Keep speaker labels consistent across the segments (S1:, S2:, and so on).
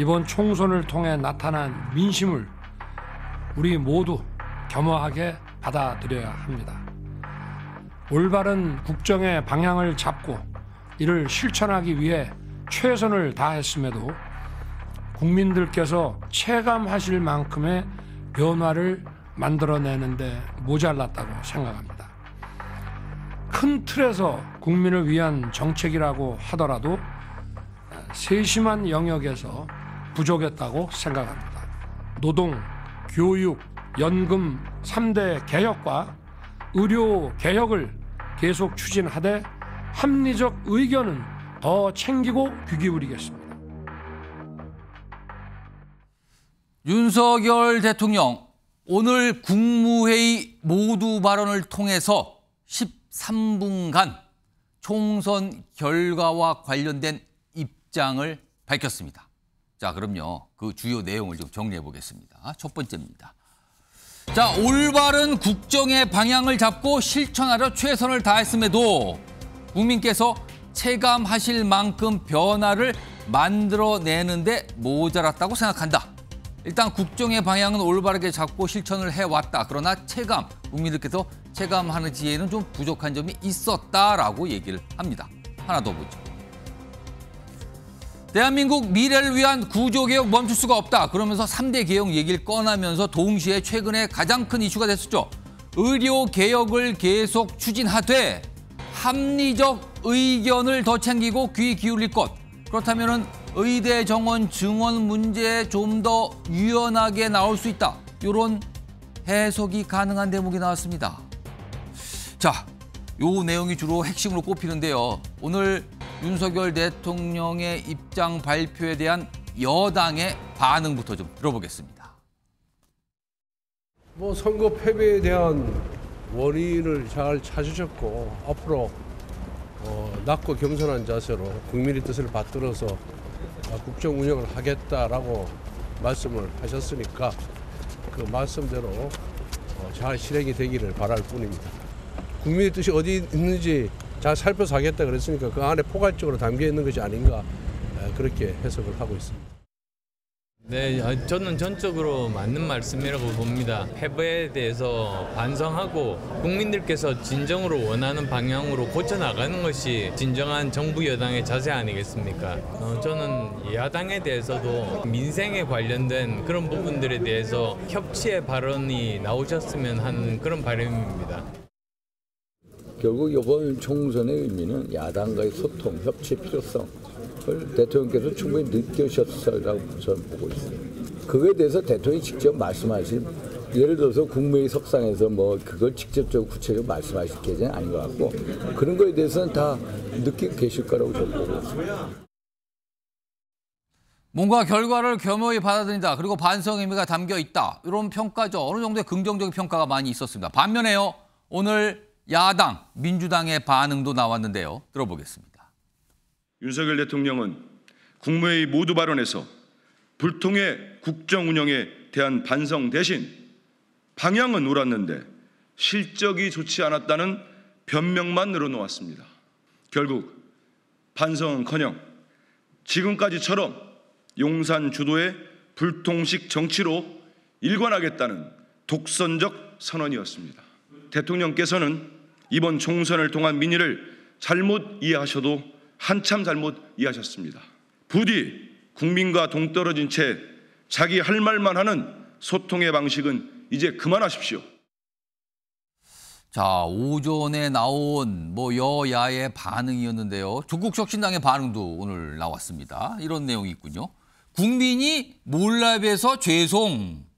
S1: 이번 총선을 통해 나타난 민심을 우리 모두 겸허하게 받아들여야 합니다. 올바른 국정의 방향을 잡고 이를 실천하기 위해 최선을 다했음에도 국민들께서 체감하실 만큼의 변화를 만들어내는데 모자랐다고 생각합니다. 큰 틀에서 국민을 위한 정책이라고 하더라도 세심한 영역에서 부족했다고 생각합니다. 노동, 교육, 연금 3대 개혁과 의료 개혁을 계속 추진하되 합리적 의견은 더 챙기고 귀 기울이겠습니다. 윤석열 대통령
S2: 오늘 국무회의 모두 발언을 통해서 13분간 총선 결과와 관련된 입장을 밝혔습니다. 자, 그럼요. 그 주요 내용을 좀 정리해 보겠습니다. 첫 번째입니다. 자, 올바른 국정의 방향을 잡고 실천하려 최선을 다했음에도 국민께서 체감하실 만큼 변화를 만들어내는데 모자랐다고 생각한다. 일단 국정의 방향은 올바르게 잡고 실천을 해왔다. 그러나 체감, 국민들께서 체감하는 지혜는 좀 부족한 점이 있었다라고 얘기를 합니다. 하나 더 보죠. 대한민국 미래를 위한 구조개혁 멈출 수가 없다. 그러면서 삼대 개혁 얘기를 꺼내면서 동시에 최근에 가장 큰 이슈가 됐었죠. 의료개혁을 계속 추진하되 합리적 의견을 더 챙기고 귀 기울일 것. 그렇다면 의대 정원 증원 문제에 좀 더 유연하게 나올 수 있다. 이런 해석이 가능한 대목이 나왔습니다. 자, 요 내용이 주로 핵심으로 꼽히는데요. 오늘 윤석열 대통령의 입장 발표에 대한 여당의 반응부터 좀 들어보겠습니다.
S3: 뭐 선거 패배에 대한 원인을 잘 찾으셨고 앞으로 어, 낮고 겸손한 자세로 국민의 뜻을 받들어서 아, 국정 운영을 하겠다라고 말씀을 하셨으니까 그 말씀대로 어, 잘 실행이 되기를 바랄 뿐입니다. 국민의 뜻이 어디 있는지 잘 살펴서 하겠다 그랬으니까 그 안에 포괄적으로 담겨 있는 것이 아닌가 그렇게 해석을 하고
S4: 있습니다.
S2: 네, 아, 저는 전적으로 맞는 말씀이라고 봅니다.
S5: 해부에 대해서 반성하고 국민들께서 진정으로 원하는 방향으로 고쳐나가는 것이 진정한 정부 여당의 자세 아니겠습니까?
S2: 어, 저는 야당에 대해서도 민생에 관련된 그런 부분들에 대해서 협치의 발언이
S5: 나오셨으면 하는 그런 바람입니다.
S1: 결국 이번 총선의 의미는 야당과의 소통, 협치 필요성을 대통령께서 충분히 느끼셨을고 저는 보고 있습니다. 그거에 대해서 대통령이 직접 말씀하실 예를 들어서 국무회의 석상에서 뭐 그걸 직접적으로 구체적으로 말씀하실 계제는 아닌 것 같고 그런 거에 대해서는 다 느끼고 계실 거라고 저는 보고 있습니다.
S2: 뭔가 결과를 겸허히 받아들인다. 그리고 반성 의미가 담겨 있다. 이런 평가죠. 어느 정도의 긍정적인 평가가 많이 있었습니다. 반면에요. 오늘 야당 민주당의 반응도
S4: 나왔는데요. 들어보겠습니다. 윤석열 대통령은 국무회의 모두 발언에서 불통의 국정 운영에 대한 반성 대신 방향은 옳았는데 실적이 좋지 않았다는 변명만 늘어놓았습니다. 결국 반성은커녕 지금까지처럼 용산 주도의 불통식 정치로 일관하겠다는 독선적 선언이었습니다. 대통령께서는 이번 총선을 통한 민의를 잘못 이해하셔도 한참 잘못 이해하셨습니다. 부디 국민과 동떨어진 채 자기 할 말만 하는 소통의 방식은 이제 그만하십시오.
S2: 자, 오전에 나온 뭐 여야의 반응이었는데요. 조국 혁신당의 반응도 오늘 나왔습니다. 이런 내용이 있군요. 국민이 몰라봬서 죄송.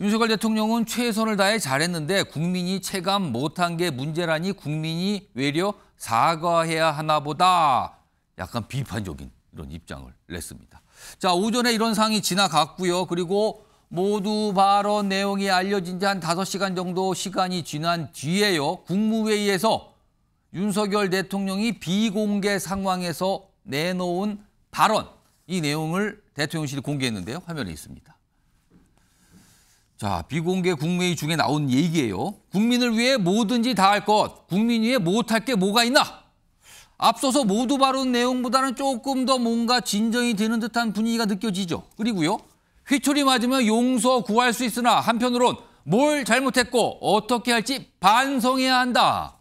S2: 윤석열 대통령은 최선을 다해 잘했는데 국민이 체감 못한 게 문제라니 국민이 외려 사과해야 하나 보다. 약간 비판적인 이런 입장을 냈습니다. 자, 오전에 이런 상이 지나갔고요. 그리고 모두 발언 내용이 알려진 지한 다섯 시간 정도 시간이 지난 뒤에요. 국무회의에서 윤석열 대통령이 비공개 상황에서 내놓은 발언, 이 내용을 대통령실이 공개했는데요. 화면에 있습니다. 자, 비공개 국무회의 중에 나온 얘기예요. 국민을 위해 뭐든지 다 할 것, 국민 위해 못할 게 뭐가 있나? 앞서서 모두 바른 내용보다는 조금 더 뭔가 진정이 되는 듯한 분위기가 느껴지죠. 그리고요, 휘초리 맞으면 용서 구할 수 있으나 한편으론 뭘 잘못했고 어떻게 할지 반성해야 한다.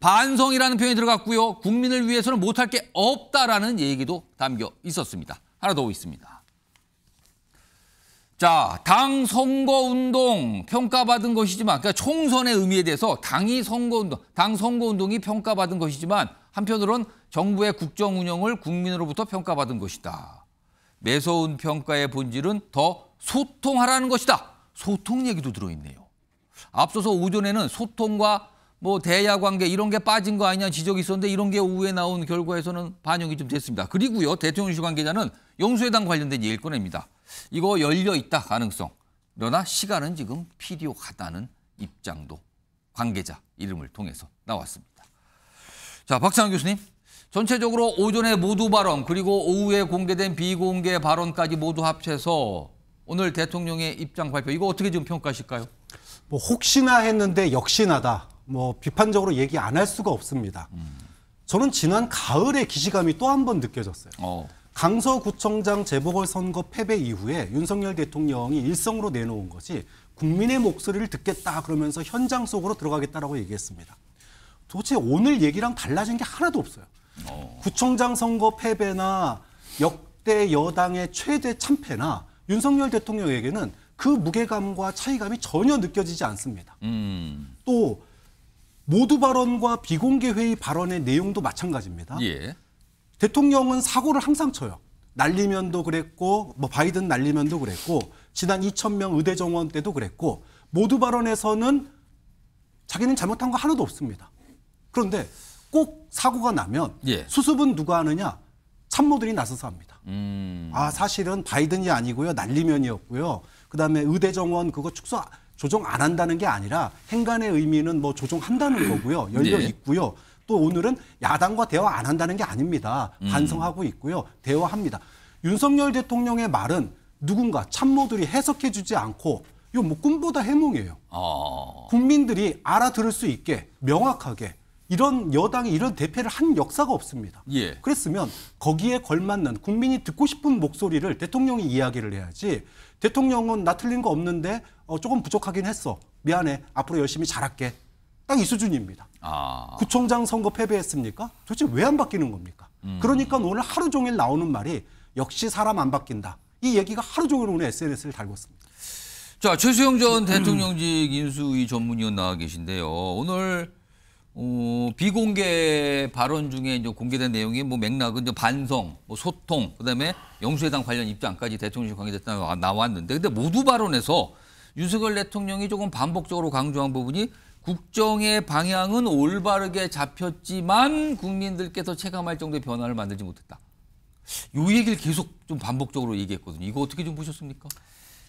S2: 반성이라는 표현이 들어갔고요. 국민을 위해서는 못할 게 없다라는 얘기도 담겨 있었습니다. 하나 더 있습니다. 자, 당 선거운동 평가받은 것이지만, 그러니까 총선의 의미에 대해서 당이 선거운동, 당 선거운동이 평가받은 것이지만, 한편으론 정부의 국정 운영을 국민으로부터 평가받은 것이다. 매서운 평가의 본질은 더 소통하라는 것이다. 소통 얘기도 들어있네요. 앞서서 오전에는 소통과 뭐 대야 관계 이런 게 빠진 거 아니냐 지적이 있었는데 이런 게 오후에 나온 결과에서는 반영이 좀 됐습니다. 그리고요, 대통령실 관계자는 영수회담 관련된 얘기를 꺼냅니다. 이거 열려 있다 가능성. 그러나 시간은 지금 필요하다는 입장도 관계자 이름을 통해서 나왔습니다. 자, 박찬호 교수님. 전체적으로 오전에 모두 발언 그리고 오후에 공개된 비공개 발언까지 모두 합쳐서 오늘 대통령의 입장 발표 이거 어떻게 좀 평가하실까요?
S4: 뭐 혹시나 했는데 역시나다. 뭐 비판적으로 얘기 안 할 수가 없습니다. 음. 저는 지난 가을에 기시감이 또 한 번 느껴졌어요. 어. 강서구청장 재보궐선거 패배 이후에 윤석열 대통령이 일성으로 내놓은 것이 국민의 목소리를 듣겠다 그러면서 현장 속으로 들어가겠다라고 얘기했습니다. 도대체 오늘 얘기랑 달라진 게 하나도 없어요. 어. 구청장 선거 패배나 역대 여당의 최대 참패나 윤석열 대통령에게는 그 무게감과 차이감이 전혀 느껴지지 않습니다. 음. 또 모두 발언과 비공개 회의 발언의 내용도 마찬가지입니다. 예. 대통령은 사고를 항상 쳐요. 날리면도 그랬고 뭐 바이든 날리면도 그랬고 지난 2천 명 의대 정원 때도 그랬고 모두 발언에서는 자기는 잘못한 거 하나도 없습니다. 그런데 꼭 사고가 나면 예. 수습은 누가 하느냐? 참모들이 나서서 합니다. 음. 아 사실은 바이든이 아니고요 날리면이었고요. 그다음에 의대 정원 그거 축소 아, 조정 안 한다는 게 아니라 행간의 의미는 뭐 조정한다는 거고요 음. 열려 예. 있고요. 또 오늘은 야당과 대화 안 한다는 게 아닙니다. 음. 반성하고 있고요. 대화합니다. 윤석열 대통령의 말은 누군가 참모들이 해석해 주지 않고 이거 뭐꿈보다 해몽이에요. 어... 국민들이 알아들을 수 있게 명확하게 이런 여당이 이런 대패를 한 역사가 없습니다. 예. 그랬으면 거기에 걸맞는 국민이 듣고 싶은 목소리를 대통령이 이야기를 해야지 대통령은 나 틀린 거 없는데 어, 조금 부족하긴 했어. 미안해. 앞으로 열심히 잘할게. 딱이 수준입니다. 아. 구청장 선거 패배했습니까? 도대체 왜 안 바뀌는 겁니까? 음. 그러니까 오늘 하루 종일 나오는 말이 역시 사람 안 바뀐다. 이 얘기가 하루 종일 오늘 SNS를 달고 있습니다. 자, 최수영 전
S2: 대통령직 인수위 전문위원 나와 계신데요. 오늘 어, 비공개 발언 중에 이제 공개된 내용이 뭐 맥락은 이제 반성, 뭐 소통, 그다음에 영수회담 관련 입장까지 대통령실 관계자단 나왔는데 근데 모두 발언에서 윤석열 대통령이 조금 반복적으로 강조한 부분이 국정의 방향은 올바르게 잡혔지만
S6: 국민들께서 체감할 정도의 변화를
S2: 만들지 못했다. 요 얘기를 계속 좀 반복적으로 얘기했거든요. 이거 어떻게 좀 보셨습니까?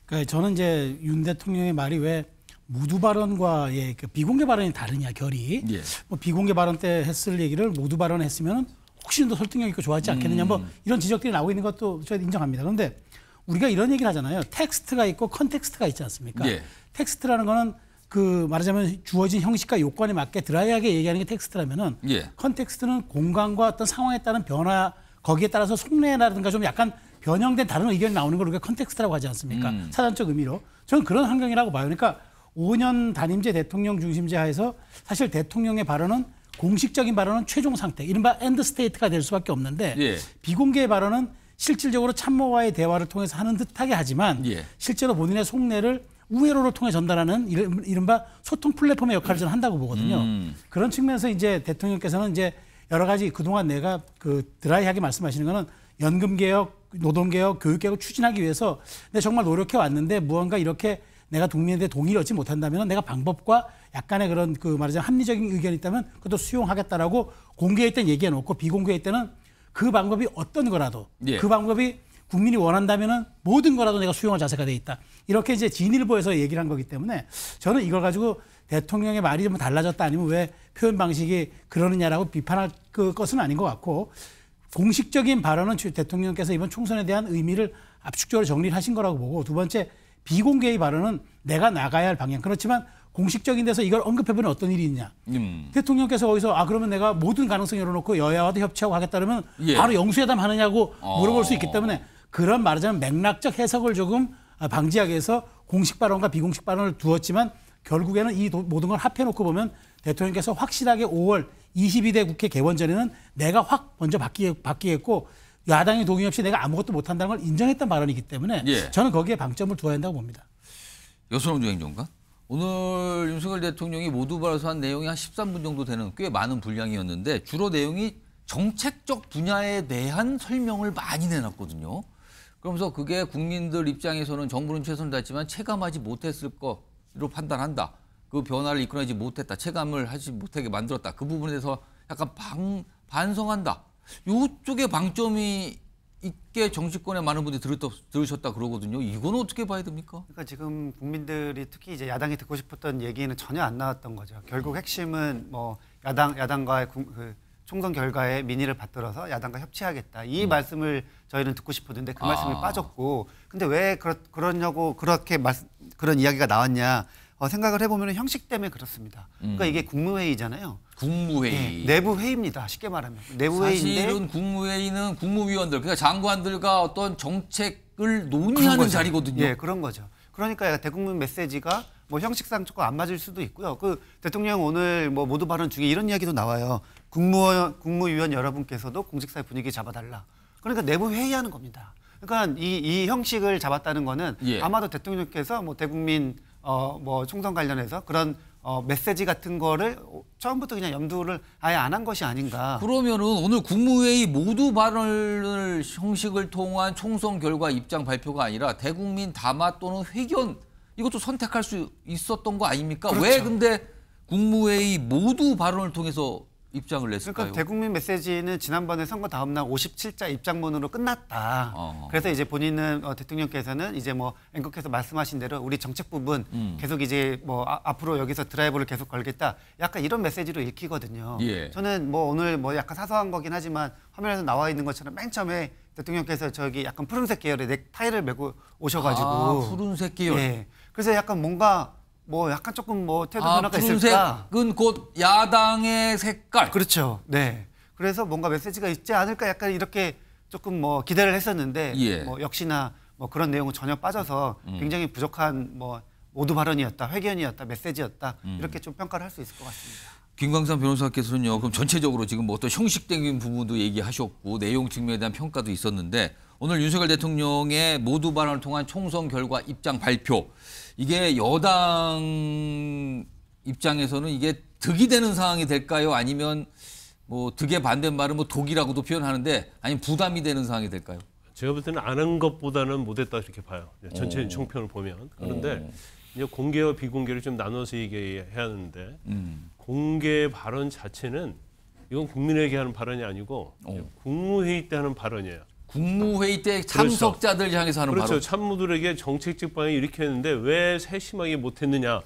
S6: 그러니까 저는 이제 윤 대통령의 말이 왜 모두 발언과의 그 비공개 발언이 다르냐 결이 예. 뭐 비공개 발언 때 했을 얘기를 모두 발언했으면 혹시 더 설득력 있고 좋았지 않겠느냐 뭐 음. 뭐 이런 지적들이 나오고 있는 것도 저희 인정합니다. 그런데 우리가 이런 얘기를 하잖아요. 텍스트가 있고 컨텍스트가 있지 않습니까? 예. 텍스트라는 거는 그 말하자면 주어진 형식과 요건에 맞게 드라이하게 얘기하는 게 텍스트라면은 예. 컨텍스트는 공간과 어떤 상황에 따른 변화 거기에 따라서 속내라든가 좀 약간 변형된 다른 의견이 나오는 걸 우리가 컨텍스트라고 하지 않습니까? 음. 사전적 의미로. 저는 그런 환경이라고 봐요. 그러니까 5년 단임제 대통령 중심제 하에서 사실 대통령의 발언은 공식적인 발언은 최종 상태, 이른바 엔드 스테이트가 될 수밖에 없는데 예. 비공개의 발언은 실질적으로 참모와의 대화를 통해서 하는 듯하게 하지만 예. 실제로 본인의 속내를 우회로를 통해 전달하는 이른바 소통 플랫폼의 역할을 저는 한다고 보거든요. 음. 그런 측면에서 이제 대통령께서는 이제 여러 가지 그동안 내가 그 드라이하게 말씀하시는 거는 연금 개혁, 노동 개혁, 교육 개혁을 추진하기 위해서 내가 정말 노력해 왔는데 무언가 이렇게 내가 국민한테 동의를 얻지 못한다면 내가 방법과 약간의 그런 그 말하자면 합리적인 의견이 있다면 그것도 수용하겠다라고 공개했던 얘기해 놓고 비공개할 때는 그 방법이 어떤 거라도 예. 그 방법이 국민이 원한다면은 모든 거라도 내가 수용할 자세가 돼 있다. 이렇게 이제 진일보에서 얘기를 한 거기 때문에 저는 이걸 가지고 대통령의 말이 좀 달라졌다 아니면 왜 표현 방식이 그러느냐라고 비판할 그 것은 아닌 것 같고 공식적인 발언은 대통령께서 이번 총선에 대한 의미를 압축적으로 정리를 하신 거라고 보고 두 번째 비공개의 발언은 내가 나가야 할 방향 그렇지만 공식적인 데서 이걸 언급해보면 어떤 일이 있냐 음. 대통령께서 거기서 아 그러면 내가 모든 가능성 열어놓고 여야와도 협치하고 하겠다면 그러 예. 바로 영수회담 하느냐고 어. 물어볼 수 있기 때문에 그런 말하자면 맥락적 해석을 조금 아, 방지하기 위해서 공식 발언과 비공식 발언을 두었지만 결국에는 이 모든 걸 합해놓고 보면 대통령께서 확실하게 5월 22대 국회 개원 전에는 내가 확 먼저 바뀌, 바뀌겠고 야당의 동의 없이 내가 아무것도 못한다는 걸 인정했던 발언이기 때문에 예. 저는 거기에 방점을 두어야 한다고 봅니다.
S2: 여수홍 주행정가 오늘 윤석열 대통령이 모두 발언한 내용이 한 13분 정도 되는 꽤 많은 분량이었는데 주로 내용이 정책적 분야에 대한 설명을 많이 내놨거든요. 그러면서 그게 국민들 입장에서는 정부는 최선을 다했지만 체감하지 못했을 거로 판단한다. 그 변화를 이끌어내지 못했다. 체감을 하지 못하게 만들었다. 그 부분에 대해서 약간 방, 반성한다. 이쪽에 방점이 있게 정치권에 많은 분들이 들었 들으셨다 그러거든요. 이건 어떻게 봐야 됩니까? 그러니까 지금 국민들이 특히 이제 야당이
S7: 듣고 싶었던 얘기는 전혀 안 나왔던 거죠. 결국 핵심은 뭐 야당 야당과의 그 총선 결과에 민의를 받들어서 야당과 협치하겠다. 이 음. 말씀을 저희는 듣고 싶었는데 그 아. 말씀이 아. 빠졌고 근데 왜 그렇, 그러냐고 그렇게 말, 그런 이야기가 나왔냐 어, 생각을 해보면 형식 때문에 그렇습니다. 그러니까 음. 이게 국무회의잖아요. 국무회의. 네, 내부 회의입니다. 쉽게 말하면 내부 회의인데 사실은
S2: 국무회의는 국무위원들 그러니까 장관들과 어떤 정책을 논의하는 자리거든요. 예, 그런 거죠. 그러니까 대국민 메시지가 뭐
S7: 형식상 조금 안 맞을 수도 있고요. 그 대통령 오늘 뭐 모두 발언 중에 이런 이야기도 나와요. 국무 국무위원 여러분께서도 공직사회 분위기 잡아달라. 그러니까 내부 회의하는 겁니다. 그러니까 이, 이 형식을 잡았다는 거는 예. 아마도 대통령께서 뭐 대국민 어, 뭐 총선 관련해서 그런 어, 메시지 같은 거를 처음부터 그냥 염두를 아예 안 한 것이
S2: 아닌가. 그러면은 오늘 국무회의 모두 발언을 형식을 통한 총선 결과 입장 발표가 아니라 대국민 담화 또는 회견 이것도 선택할 수 있었던 거 아닙니까? 그렇죠. 왜 근데 국무회의 모두 발언을 통해서 입장을 냈을까요?
S7: 그러니까 대국민 메시지는 지난번에 선거 다음 날 57자 입장문으로 끝났다. 어 그래서 이제 본인은 어, 대통령께서는 이제 뭐 앵커께서 말씀하신 대로 우리 정책 부분 음. 계속 이제 뭐 아, 앞으로 여기서 드라이브를 계속 걸겠다. 약간 이런 메시지로 읽히거든요. 예. 저는 뭐 오늘 뭐 약간 사소한 거긴 하지만 화면에서 나와 있는 것처럼 맨 처음에 대통령께서 저기 약간 푸른색 계열의 넥타이를 메고 오셔가지고 아, 푸른색 계열. 예. 그래서 약간 뭔가 뭐 약간 조금 뭐 태도 아, 변화가 있을까? 푸색은곧 야당의 색깔. 그렇죠. 네. 그래서 뭔가 메시지가 있지 않을까 약간 이렇게 조금 뭐 기대를 했었는데 예. 뭐 역시나 뭐 그런 내용은 전혀 빠져서 음. 굉장히 부족한 뭐 모두 발언이었다, 회견이었다, 메시지였다 음. 이렇게 좀 평가를 할 수 있을 것 같습니다.
S2: 김광삼 변호사께서는요. 그럼 전체적으로 지금 뭐 어떤 형식적인 부분도 얘기하셨고 내용 측면에 대한 평가도 있었는데 오늘 윤석열 대통령의 모두 발언을 통한 총선 결과 입장 발표 이게 여당 입장에서는 이게 득이 되는 상황이 될까요? 아니면 뭐득에 반대말은 뭐 독이라고도 표현하는데 아니 면 부담이 되는 상황이 될까요?
S3: 제가 볼 때는 안한 것보다는 못했다 이렇게 봐요. 전체적 어. 총평을 보면 그런데 어. 이제 공개와 비공개를 좀 나눠서 얘기해야 하는데 음. 공개 발언 자체는 이건 국민에게 하는 발언이 아니고 오. 어. 국무회의 때 하는 발언이에요. 국무회의 때 그렇죠. 참석자들 그렇죠. 향해서 하는 그렇죠. 참모들에게 정책적 방해 이렇게 했는데 왜 세심하게 못했느냐.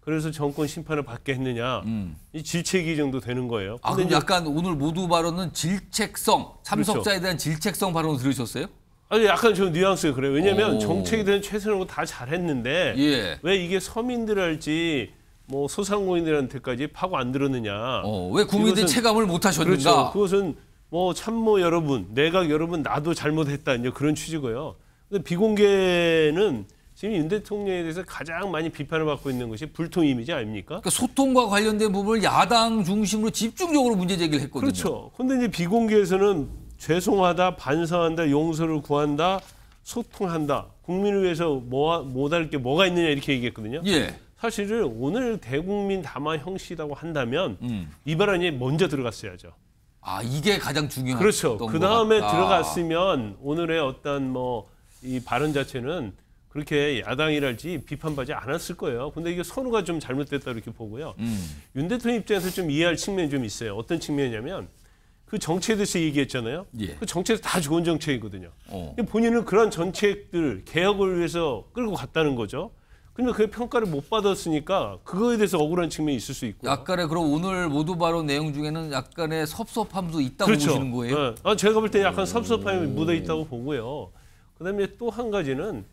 S3: 그래서 정권 심판을 받게 했느냐. 음. 이 질책이 정도 되는 거예요. 아, 그럼 약간 오늘 모두 발언은 질책성, 그렇죠. 참석자에 그렇죠. 대한 질책성 발언을 들으셨어요? 아니 약간 좀 뉘앙스가 그래요. 왜냐하면 오. 정책에 대한 최선으다 잘했는데 예. 왜 이게 서민들할지 뭐 소상공인들한테까지 파고 안 들었느냐. 어, 왜국민들 체감을 못하셨는가. 그렇죠. 그것은 뭐 참모 여러분, 내각 여러분 나도 잘못했다 이제 그런 취지고요. 근데 비공개는 지금 윤 대통령에 대해서 가장 많이 비판을 받고 있는 것이 불통 이미지 아닙니까? 그러니까 소통과 관련된 부분을 야당 중심으로 집중적으로 문제 제기를 했거든요. 그렇죠. 근데 이제 비공개에서는 죄송하다, 반성한다, 용서를 구한다, 소통한다, 국민을 위해서 뭐, 못할 게 뭐가 있느냐 이렇게 얘기했거든요. 예. 사실은 오늘 대국민 담화 형식이라고 한다면 음. 이 발언이 먼저 들어갔어야죠. 아
S2: 이게 가장 중요한 그렇죠. 그 다음에 들어갔으면
S3: 오늘의 어떤 뭐 이 발언 자체는 그렇게 야당이랄지 비판받지 않았을 거예요. 근데 이게 선우가 좀 잘못됐다 이렇게 보고요. 음. 윤 대통령 입장에서 좀 이해할 측면이 좀 있어요. 어떤 측면이냐면 그 정책에 대해서 얘기했잖아요. 예. 그 정책도 다 좋은 정책이거든요. 어. 본인은 그런 정책들 개혁을 위해서 끌고 갔다는 거죠. 근데 그러니까 그 평가를 못 받았으니까 그거에 대해서 억울한 측면이 있을 수 있고.
S2: 약간의 그럼 오늘 모두 바로 내용 중에는 약간의
S3: 섭섭함도 있다고 그렇죠. 보시는 거예요? 네. 아, 제가 볼 때 약간 섭섭함이 묻어 있다고 보고요. 그다음에 또 한 가지는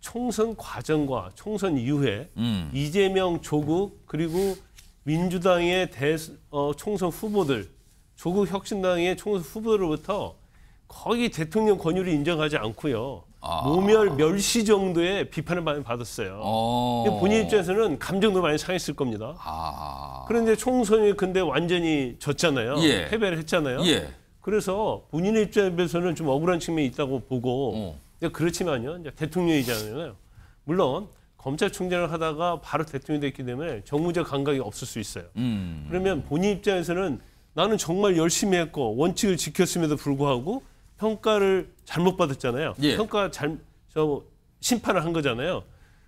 S3: 총선 과정과 총선 이후에 음. 이재명, 조국 그리고 민주당의 대 어, 총선 후보들, 조국 혁신당의 총선 후보들로부터 거의 대통령 권유를 인정하지 않고요. 아. 모멸 멸시 정도의 비판을 많이 받았어요. 어. 본인 입장에서는 감정도 많이 상했을 겁니다. 아. 그런데 총선이 근데 완전히 졌잖아요. 예. 패배를 했잖아요. 예. 그래서 본인 입장에서는 좀 억울한 측면이 있다고 보고 어. 그렇지만요. 대통령이잖아요. 물론 검찰총장을 하다가 바로 대통령이 됐기 때문에 정무적 감각이 없을 수 있어요. 음. 그러면 본인 입장에서는 나는 정말 열심히 했고 원칙을 지켰음에도 불구하고 평가를 잘못 받았잖아요. 예. 평가 잘 저 심판을 한 거잖아요.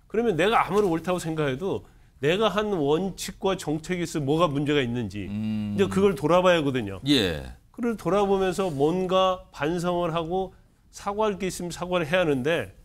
S3: 그러면 내가 아무리 옳다고 생각해도 내가 한 원칙과 정책에서 뭐가 문제가 있는지 음. 이제 그걸 돌아봐야 하거든요. 예. 그걸 돌아보면서 뭔가 반성을 하고 사과할 게 있으면 사과를 해야 하는데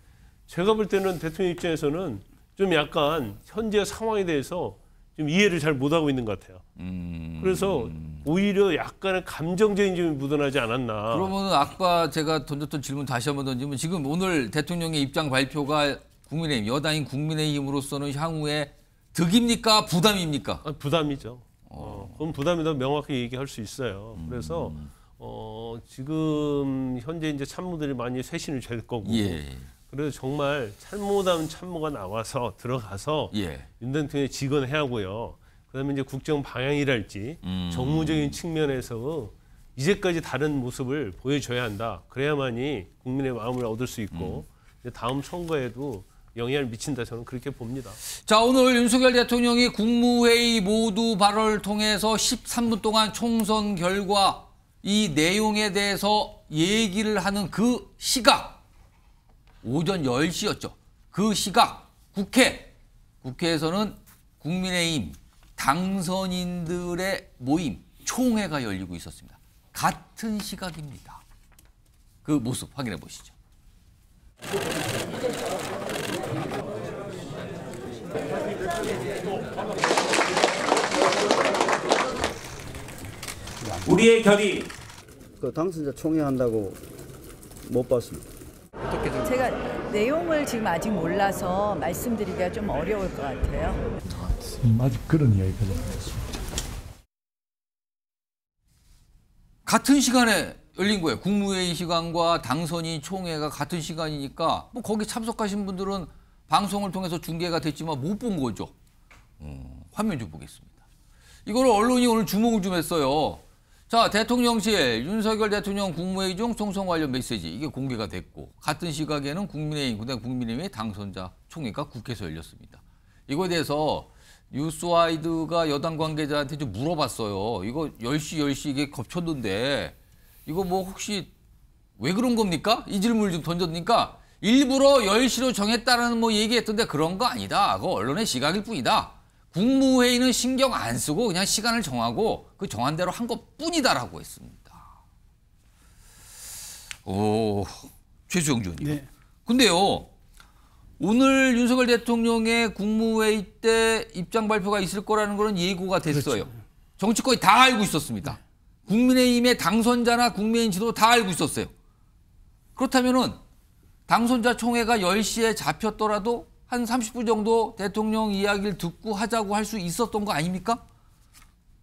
S3: 제가 볼 때는 대통령 입장에서는 좀 약간 현재 상황에 대해서 좀 이해를 잘 못하고 있는 것 같아요. 음... 그래서 오히려 약간의 감정적인 점이 묻어나지 않았나.
S2: 그러면 아까 제가 던졌던 질문 다시 한번 던지면 지금 오늘 대통령의 입장 발표가 국민의힘, 여당인 국민의힘으로서는 향후에
S3: 득입니까? 부담입니까? 아, 부담이죠. 어, 그건 부담이다 명확히 얘기할 수 있어요. 음. 그래서 어, 지금 현재 이제 참모들이 많이 쇄신을 될 거고 예. 그래서 정말 참모다운 참모가 나와서 들어가서 예. 윤 대통령이 직언해야 하고요. 그다음에 이제 국정 방향이랄지 음. 정무적인 측면에서 이제까지 다른 모습을 보여줘야 한다. 그래야만이 국민의 마음을 얻을 수 있고 음. 다음 선거에도 영향을 미친다 저는 그렇게 봅니다. 자 오늘 윤석열
S2: 대통령이 국무회의 모두 발언을 통해서 13분 동안 총선 결과 이 내용에 대해서 얘기를 하는 그 시각 오전 10시였죠. 그 시각 국회, 국회에서는 국민의힘 당선인들의 모임 총회가 열리고 있었습니다. 같은 시각입니다. 그 모습 확인해 보시죠.
S5: 우리의 결의
S7: 그 당선자 총회 한다고 못 봤습니다. 어떻게 좀 제가 내용을 지금 아직 몰라서 말씀드리기가 좀 어려울 것 같아요.
S4: 아직 그런 이야기가 없습니다.
S2: 같은 시간에 열린 거예요. 국무회의 시간과 당선인 총회가 같은 시간이니까 뭐 거기 참석하신 분들은 방송을 통해서 중계가 됐지만 못 본 거죠. 음, 화면 좀 보겠습니다. 이걸 언론이 오늘 주목을 좀 했어요. 자, 대통령실 윤석열 대통령 국무회의 중 총선 관련 메시지 이게 공개가 됐고 같은 시각에는 국민의힘, 근데 국민의힘의 당선자 총회가 국회에서 열렸습니다. 이거에 대해서 뉴스와이드가 여당 관계자한테 좀 물어봤어요. 이거 10시, 10시 이게 겹쳤는데 이거 뭐 혹시 왜 그런 겁니까? 이 질문을 좀 던졌으니까 일부러 10시로 정했다는 뭐 얘기했던데 그런 거 아니다. 그거 언론의 시각일 뿐이다. 국무회의는 신경 안 쓰고 그냥 시간을 정하고 그 정한 대로 한 것뿐이다라고 했습니다. 오, 최수영 의원님. 네. 근데요. 오늘 윤석열 대통령의 국무회의 때 입장 발표가 있을 거라는 것은 예고가 됐어요. 그렇죠. 정치권이 다 알고 있었습니다. 네. 국민의힘의 당선자나 국민의힘 지도 다 알고 있었어요. 그렇다면 당선자 총회가 10시에 잡혔더라도 한 30분 정도 대통령 이야기를 듣고 하자고
S6: 할 수 있었던 거 아닙니까?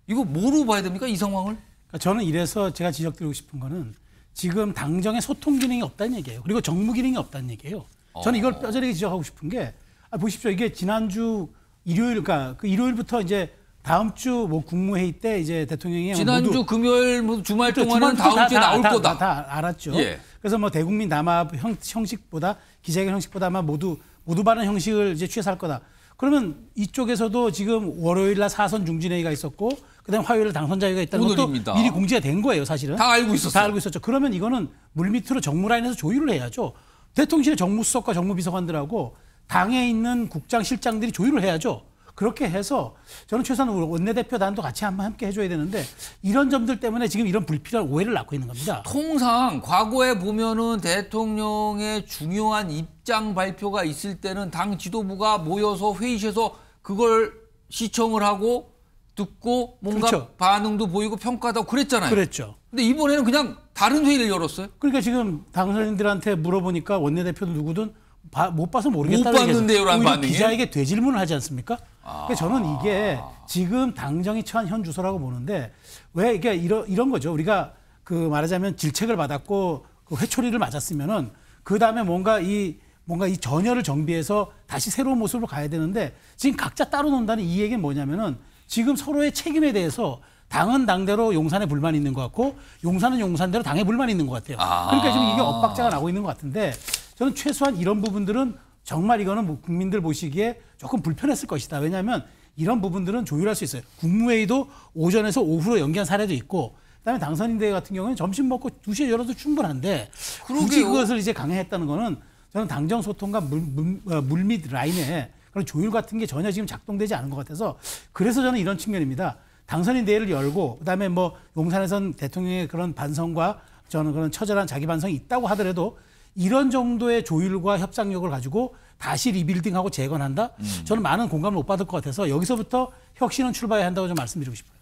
S6: 이거 뭐로 봐야 됩니까? 이 상황을? 그러니까 저는 이래서 제가 지적드리고 싶은 거는 지금 당정의 소통 기능이 없다는 얘기예요. 그리고 정무 기능이 없다는 얘기예요. 저는 이걸 어. 뼈저리게 지적하고 싶은 게 아, 보십시오. 이게 지난주 일요일, 그러니까 그 일요일부터 이제 다음 주 뭐 국무회의 때 이제 대통령이 지난주 금요일 뭐 주말 그렇죠. 동안은 다음 주에 다, 나올 다, 거다. 다, 알았죠. 예. 그래서 뭐 대국민 남합 형, 식보다 기자회견 형식보다만 모두 모두 반응 형식을 이제 취해서 할 거다. 그러면 이쪽에서도 지금 월요일 날 사선 중진회의가 있었고 그다음 화요일 당선자회가 있다는 오늘입니다. 것도 미리 공지가 된 거예요, 사실은. 다 알고 있었어다 알고 있었죠. 그러면 이거는 물밑으로 정무라인에서 조율을 해야죠. 대통령실의 정무수석과 정무비서관들하고 당에 있는 국장 실장들이 조율을 해야죠. 그렇게 해서 저는 최소한 원내대표단도 같이 한번 함께 해줘야 되는데 이런 점들 때문에 지금 이런 불필요한 오해를 낳고 있는 겁니다. 통상 과거에 보면은 대통령의 중요한
S2: 입장 발표가 있을 때는 당 지도부가 모여서 회의실에서 그걸 시청을 하고 듣고 뭔가 그렇죠. 반응도 보이고 평가도 그랬잖아요.
S3: 그랬죠.
S6: 근데 이번에는 그냥 다른 회의를 열었어요. 그러니까 지금 당선인들한테 물어보니까 원내대표도 누구든 바, 못 봐서 모르겠다는 못 봤는데요라는 반응이 기자에게 되질문을 하지 않습니까? 그러니까 저는 이게 지금 당정이 처한 현 주소라고 보는데 왜 이게 이러, 이런 거죠. 우리가 그 말하자면 질책을 받았고 그 회초리를 맞았으면은 그 다음에 뭔가 이 뭔가 이 전열을 정비해서 다시 새로운 모습으로 가야 되는데 지금 각자 따로 논다는 이 얘기는 뭐냐면은 지금 서로의 책임에 대해서 당은 당대로 용산에 불만이 있는 것 같고 용산은 용산대로 당에 불만이 있는 것 같아요. 아~ 그러니까 지금 이게 엇박자가 나고 있는 것 같은데 저는 최소한 이런 부분들은 정말 이거는 뭐 국민들 보시기에 조금 불편했을 것이다. 왜냐하면 이런 부분들은 조율할 수 있어요. 국무회의도 오전에서 오후로 연기한 사례도 있고 그다음에 당선인대회 같은 경우는 점심 먹고 두시에 열어도 충분한데 그러게요. 굳이 그것을 이제 강행했다는 거는 저는 당정 소통과 어, 물밑 라인에 그런 조율 같은 게 전혀 지금 작동되지 않은 것 같아서 그래서 저는 이런 측면입니다. 당선인 대회를 열고 그다음에 뭐 용산에선 대통령의 그런 반성과 저는 그런 처절한 자기 반성이 있다고 하더라도 이런 정도의 조율과 협상력을 가지고 다시 리빌딩하고 재건한다? 음. 저는 많은 공감을 못 받을 것 같아서 여기서부터 혁신은 출발해야 한다고 좀 말씀드리고 싶어요.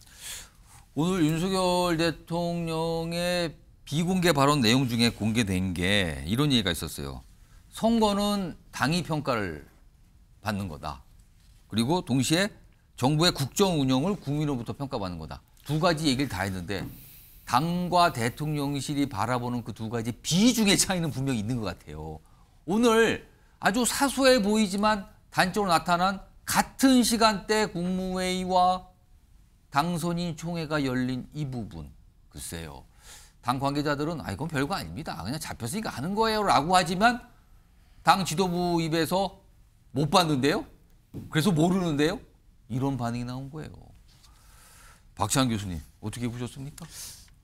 S6: 오늘 윤석열
S2: 대통령의 비공개 발언 내용 중에 공개된 게 이런 얘기가 있었어요. 선거는 당이 평가를 받는 거다. 그리고 동시에 정부의 국정 운영을 국민으로부터 평가받는 거다. 두 가지 얘기를 다 했는데 당과 대통령실이 바라보는 그 두 가지 비중의 차이는 분명히 있는 것 같아요. 오늘 아주 사소해 보이지만 단적으로 나타난 같은 시간대 국무회의와 당선인 총회가 열린 이 부분 글쎄요. 당 관계자들은 아 이건 별거 아닙니다. 그냥 잡혔으니까 하는 거예요 라고 하지만 당 지도부 입에서 못 봤는데요. 그래서 모르는데요.
S4: 이런 반응이 나온 거예요.
S2: 박찬 교수님 어떻게 보셨습니까?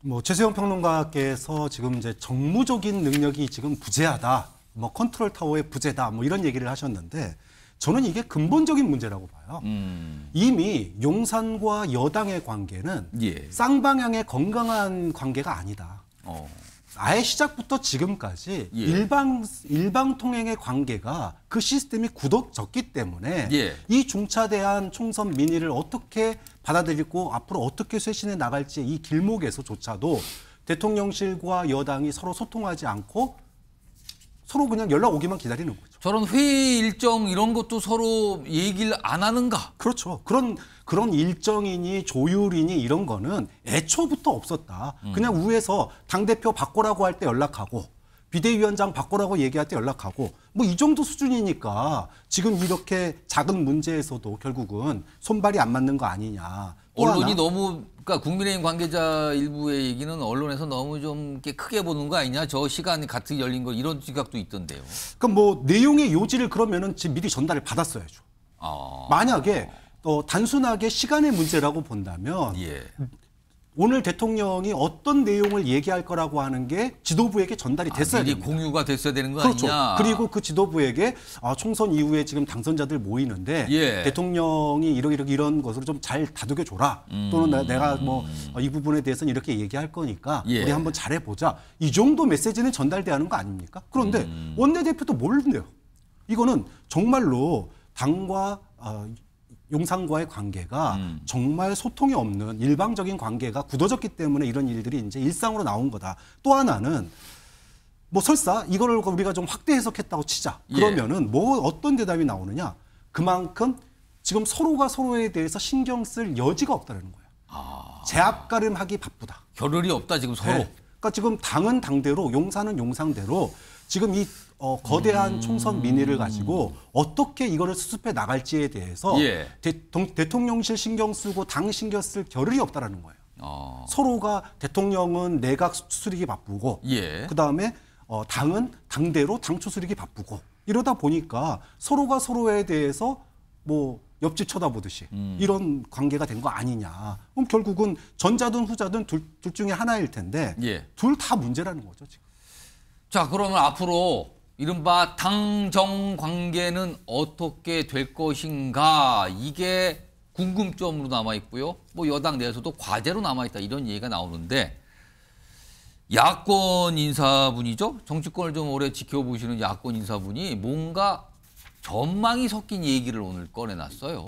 S4: 뭐 최세영 평론가께서 지금 이제 정무적인 능력이 지금 부재하다, 뭐 컨트롤 타워의 부재다, 뭐 이런 얘기를 하셨는데 저는 이게 근본적인 문제라고 봐요. 음. 이미 용산과 여당의 관계는 예. 쌍방향의 건강한 관계가 아니다. 어. 아예 시작부터 지금까지 예. 일방 일방 통행의 관계가 그 시스템이 구독졌기 때문에 예. 이 중차대한 총선 민의를 어떻게 받아들이고 앞으로 어떻게 쇄신해 나갈지 이 길목에서조차도 대통령실과 여당이 서로 소통하지 않고 서로 그냥 연락 오기만 기다리는 거죠. 저런 회의 일정 이런 것도 서로 얘기를 안 하는가? 그렇죠. 그런 그런 일정이니 조율이니 이런 거는 애초부터 없었다. 음. 그냥 위에서 당 대표 바꾸라고 할 때 연락하고 비대위원장 바꿔라고 얘기할 때 연락하고 뭐 이 정도 수준이니까 지금 이렇게 작은 문제에서도 결국은 손발이 안 맞는 거 아니냐. 언론이 하나.
S2: 너무 그러니까 국민의힘 관계자 일부의 얘기는 언론에서 너무 좀 크게 보는 거 아니냐 저 시간 같은 열린 거 이런 지각도 있던데요.
S4: 그럼 뭐 내용의 요지를 그러면은 지금 미리 전달을 받았어야죠. 아... 만약에 또 단순하게 시간의 문제라고 본다면 예. 오늘 대통령이 어떤 내용을 얘기할 거라고 하는 게 지도부에게 전달이 아, 됐어야 아, 미리 됩니다.
S2: 공유가 됐어야 되는 거 그렇죠. 아니냐. 그리고
S4: 그 지도부에게 아, 총선 이후에 지금 당선자들 모이는데 예. 대통령이 이러 이러 이런 것으로 좀 잘 다독여 줘라. 음. 또는 나, 내가 뭐이 어, 부분에 대해서는 이렇게 얘기할 거니까 예. 우리 한번 잘해 보자. 이 정도 메시지는 전달돼야 하는 거 아닙니까? 그런데 음. 원내대표도 모르는데요 이거는 정말로 당과 어, 용산과의 관계가 음. 정말 소통이 없는 일방적인 관계가 굳어졌기 때문에 이런 일들이 이제 일상으로 나온 거다. 또 하나는 뭐 설사 이거를 우리가 좀 확대 해석했다고 치자. 예. 그러면은 예. 뭐 어떤 대답이 나오느냐? 그만큼 지금 서로가 서로에 대해서 신경 쓸 여지가 없다는 거예요. 아... 제압가름하기 바쁘다.
S2: 결를이 없다
S4: 지금 서로. 네. 그러니까 지금 당은 당대로 용사는 용상대로 지금 이 어, 거대한 음. 총선 민의를 가지고 어떻게 이거를 수습해 나갈지에 대해서 예. 대, 통령실 신경 쓰고 당 신경 쓸 겨를이 없다라는 거예요. 어. 서로가 대통령은 내각 수립기 바쁘고 예. 그다음에 어, 당은 당대로 당초수리기 바쁘고 이러다 보니까 서로가 서로에 대해서 뭐 옆집 쳐다보듯이 음. 이런 관계가 된 거 아니냐. 그럼 결국은 전자든 후자든 둘, 둘 중에 하나일 텐데 예. 둘다 문제라는 거죠 지금. 자 그러면 앞으로
S2: 이른바 당정 관계는 어떻게 될 것인가 이게 궁금점으로 남아있고요. 뭐 여당 내에서도 과제로 남아있다 이런 얘기가 나오는데 야권 인사분이죠. 정치권을 좀 오래 지켜보시는 야권 인사분이 뭔가 전망이 섞인 얘기를 오늘 꺼내놨어요.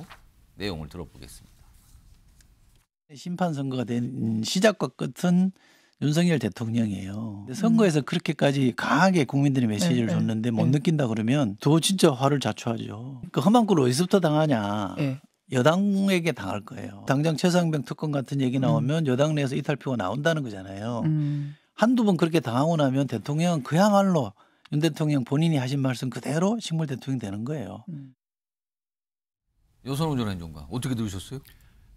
S2: 내용을
S6: 들어보겠습니다. 심판 선거가 된 시작과 끝은 윤석열 대통령이에요. 음. 선거에서 그렇게까지 강하게 국민들이 메시지를 네, 네. 줬는데 네, 못 느낀다 그러면 더 진짜 화를 자초하죠. 그 험한 꼴 어디서부터 당하냐. 네. 여당에게 당할 거예요. 당장 최상병 특검 같은 얘기 음. 나오면 음. 여당 내에서 이탈표가 나온다는 거잖아요. 음. 한두 번 그렇게 당하고 나면 대통령은 그야말로 윤 대통령 본인이 하신 말씀 그대로 식물 대통령 되는 거예요. 음.
S2: 여성운전 행정관 어떻게 들으셨어요?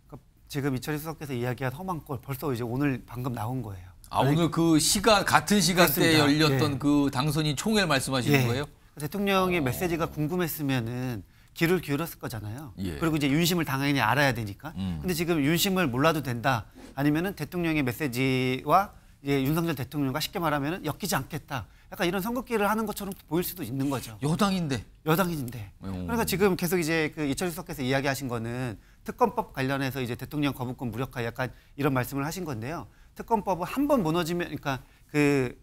S7: 그러니까 지금 이철희 수석께서 이야기한 험한 꼴 벌써 이제 오늘 방금 나온 거예요.
S2: 아 오늘 그 시간 같은 시간대에 열렸던 예. 그 당선인 총회 말씀하시는 예. 거예요?
S7: 대통령의 어. 메시지가 궁금했으면은 귀를 기울였을 거잖아요. 예. 그리고 이제 윤심을 당연히 알아야 되니까. 음. 근데 지금 윤심을 몰라도 된다. 아니면은 대통령의 메시지와 예, 윤석열 대통령과 쉽게 말하면 엮이지 않겠다. 약간 이런 선긋기를 하는 것처럼 보일 수도 있는 거죠.
S2: 여당인데.
S7: 여당인데. 오. 어. 그러니까 지금 계속 이제 그이철 석께서 이야기하신 거는 특검법 관련해서 이제 대통령 거부권 무력화 약간 이런 말씀을 하신 건데요. 특검법은 한번 무너지면 그러니까 그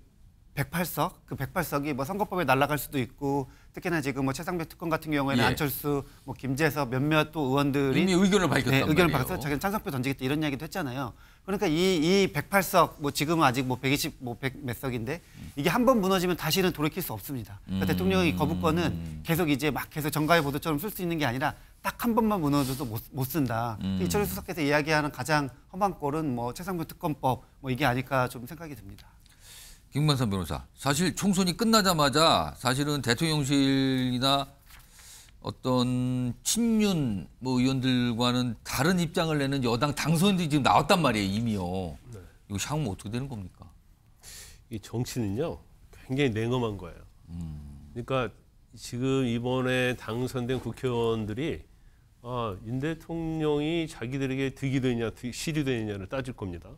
S7: 108석 그 108석이 뭐 선거법에 날아갈 수도 있고 특히나 지금 뭐 최상백 특검 같은 경우에는 예. 안철수 뭐 김재섭 몇몇 또 의원들이 이미 의견을 밝혔단 네, 의견을 밝혀서 자기는 찬성표 던지겠다 이런 이야기도 했잖아요. 그러니까 이, 이 108석 뭐 지금은 아직 뭐120뭐100몇 석인데 이게 한 번 무너지면 다시는 돌이킬 수 없습니다. 그러니까 음. 대통령이 거부권은 계속 이제 막 계속 정가의 보도처럼 쓸 수 있는 게 아니라 딱한 번만 무너져도 못, 못 쓴다. 음. 이철우 수석께서 이야기하는 가장 험한 꼴은 뭐 최상병 특검법 뭐 이게 아닐까 좀 생각이 듭니다.
S2: 김만삼 변호사, 사실 총선이 끝나자마자 사실은 대통령실이나 어떤 친윤 뭐 의원들과는 다른 입장을 내는 여당 당선인들이 지금 나왔단 말이에요, 이미요. 네. 이거 향후 어떻게 되는
S3: 겁니까? 이 정치는요, 굉장히 냉엄한 거예요. 음. 그러니까 지금 이번에 당선된 국회의원들이 아, 윤 대통령이 자기들에게 득이 되냐, 실이 되느냐를 따질 겁니다.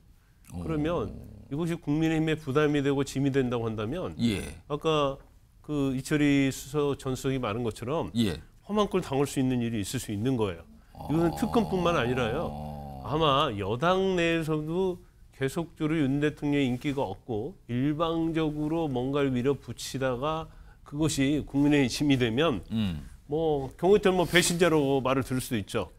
S3: 그러면 오. 이것이 국민의힘에 부담이 되고 짐이 된다고 한다면 예. 아까 그 이철이 수석 전수석이 말한 것처럼 예. 험한 꼴 당할 수 있는 일이 있을 수 있는 거예요. 이것은 아. 특검뿐만 아니라요. 아마 여당 내에서도 계속적으로 윤 대통령의 인기가 없고 일방적으로 뭔가를 밀어붙이다가 그것이 국민의 힘이 되면 음. 뭐 경우에 따라 뭐 배신자로 말을 들을 수도 있죠.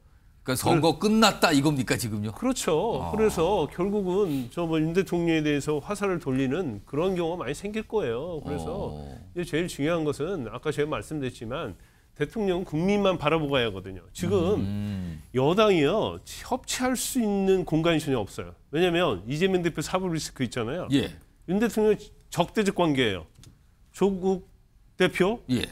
S3: 그러니까 선거 그래, 끝났다 이겁니까 지금요? 그렇죠. 아. 그래서 결국은 저 뭐 윤 대통령에 대해서 화살을 돌리는 그런 경우가 많이 생길 거예요. 그래서 어. 이제 제일 중요한 것은 아까 제가 말씀드렸지만 대통령 국민만 바라보고 가야 하거든요. 지금 음. 여당이요 협치할 수 있는 공간이 전혀 없어요. 왜냐하면 이재명 대표 사법 리스크 있잖아요. 예. 윤 대통령 적대적 관계예요. 조국 대표, 예.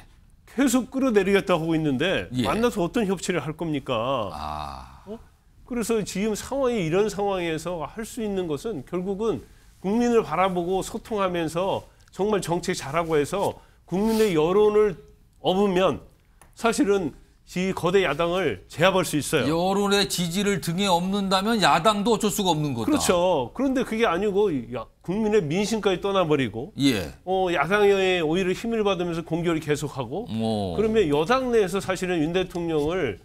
S3: 계속 끌어내리겠다 하고 있는데 예. 만나서 어떤 협치를 할 겁니까? 아. 어? 그래서 지금 상황이 이런 상황에서 할 수 있는 것은 결국은 국민을 바라보고 소통하면서 정말 정책 잘하고 해서 국민의 여론을 업으면 사실은 이 거대 야당을 제압할 수 있어요. 여론의 지지를 등에 업는다면 야당도 어쩔 수가 없는 거다. 그렇죠. 그런데 그게 아니고 야, 국민의 민심까지 떠나버리고 예. 어, 야당에 오히려 힘을 받으면서 공격을 계속하고 오. 어. 그러면 여당 내에서 사실은 윤 대통령을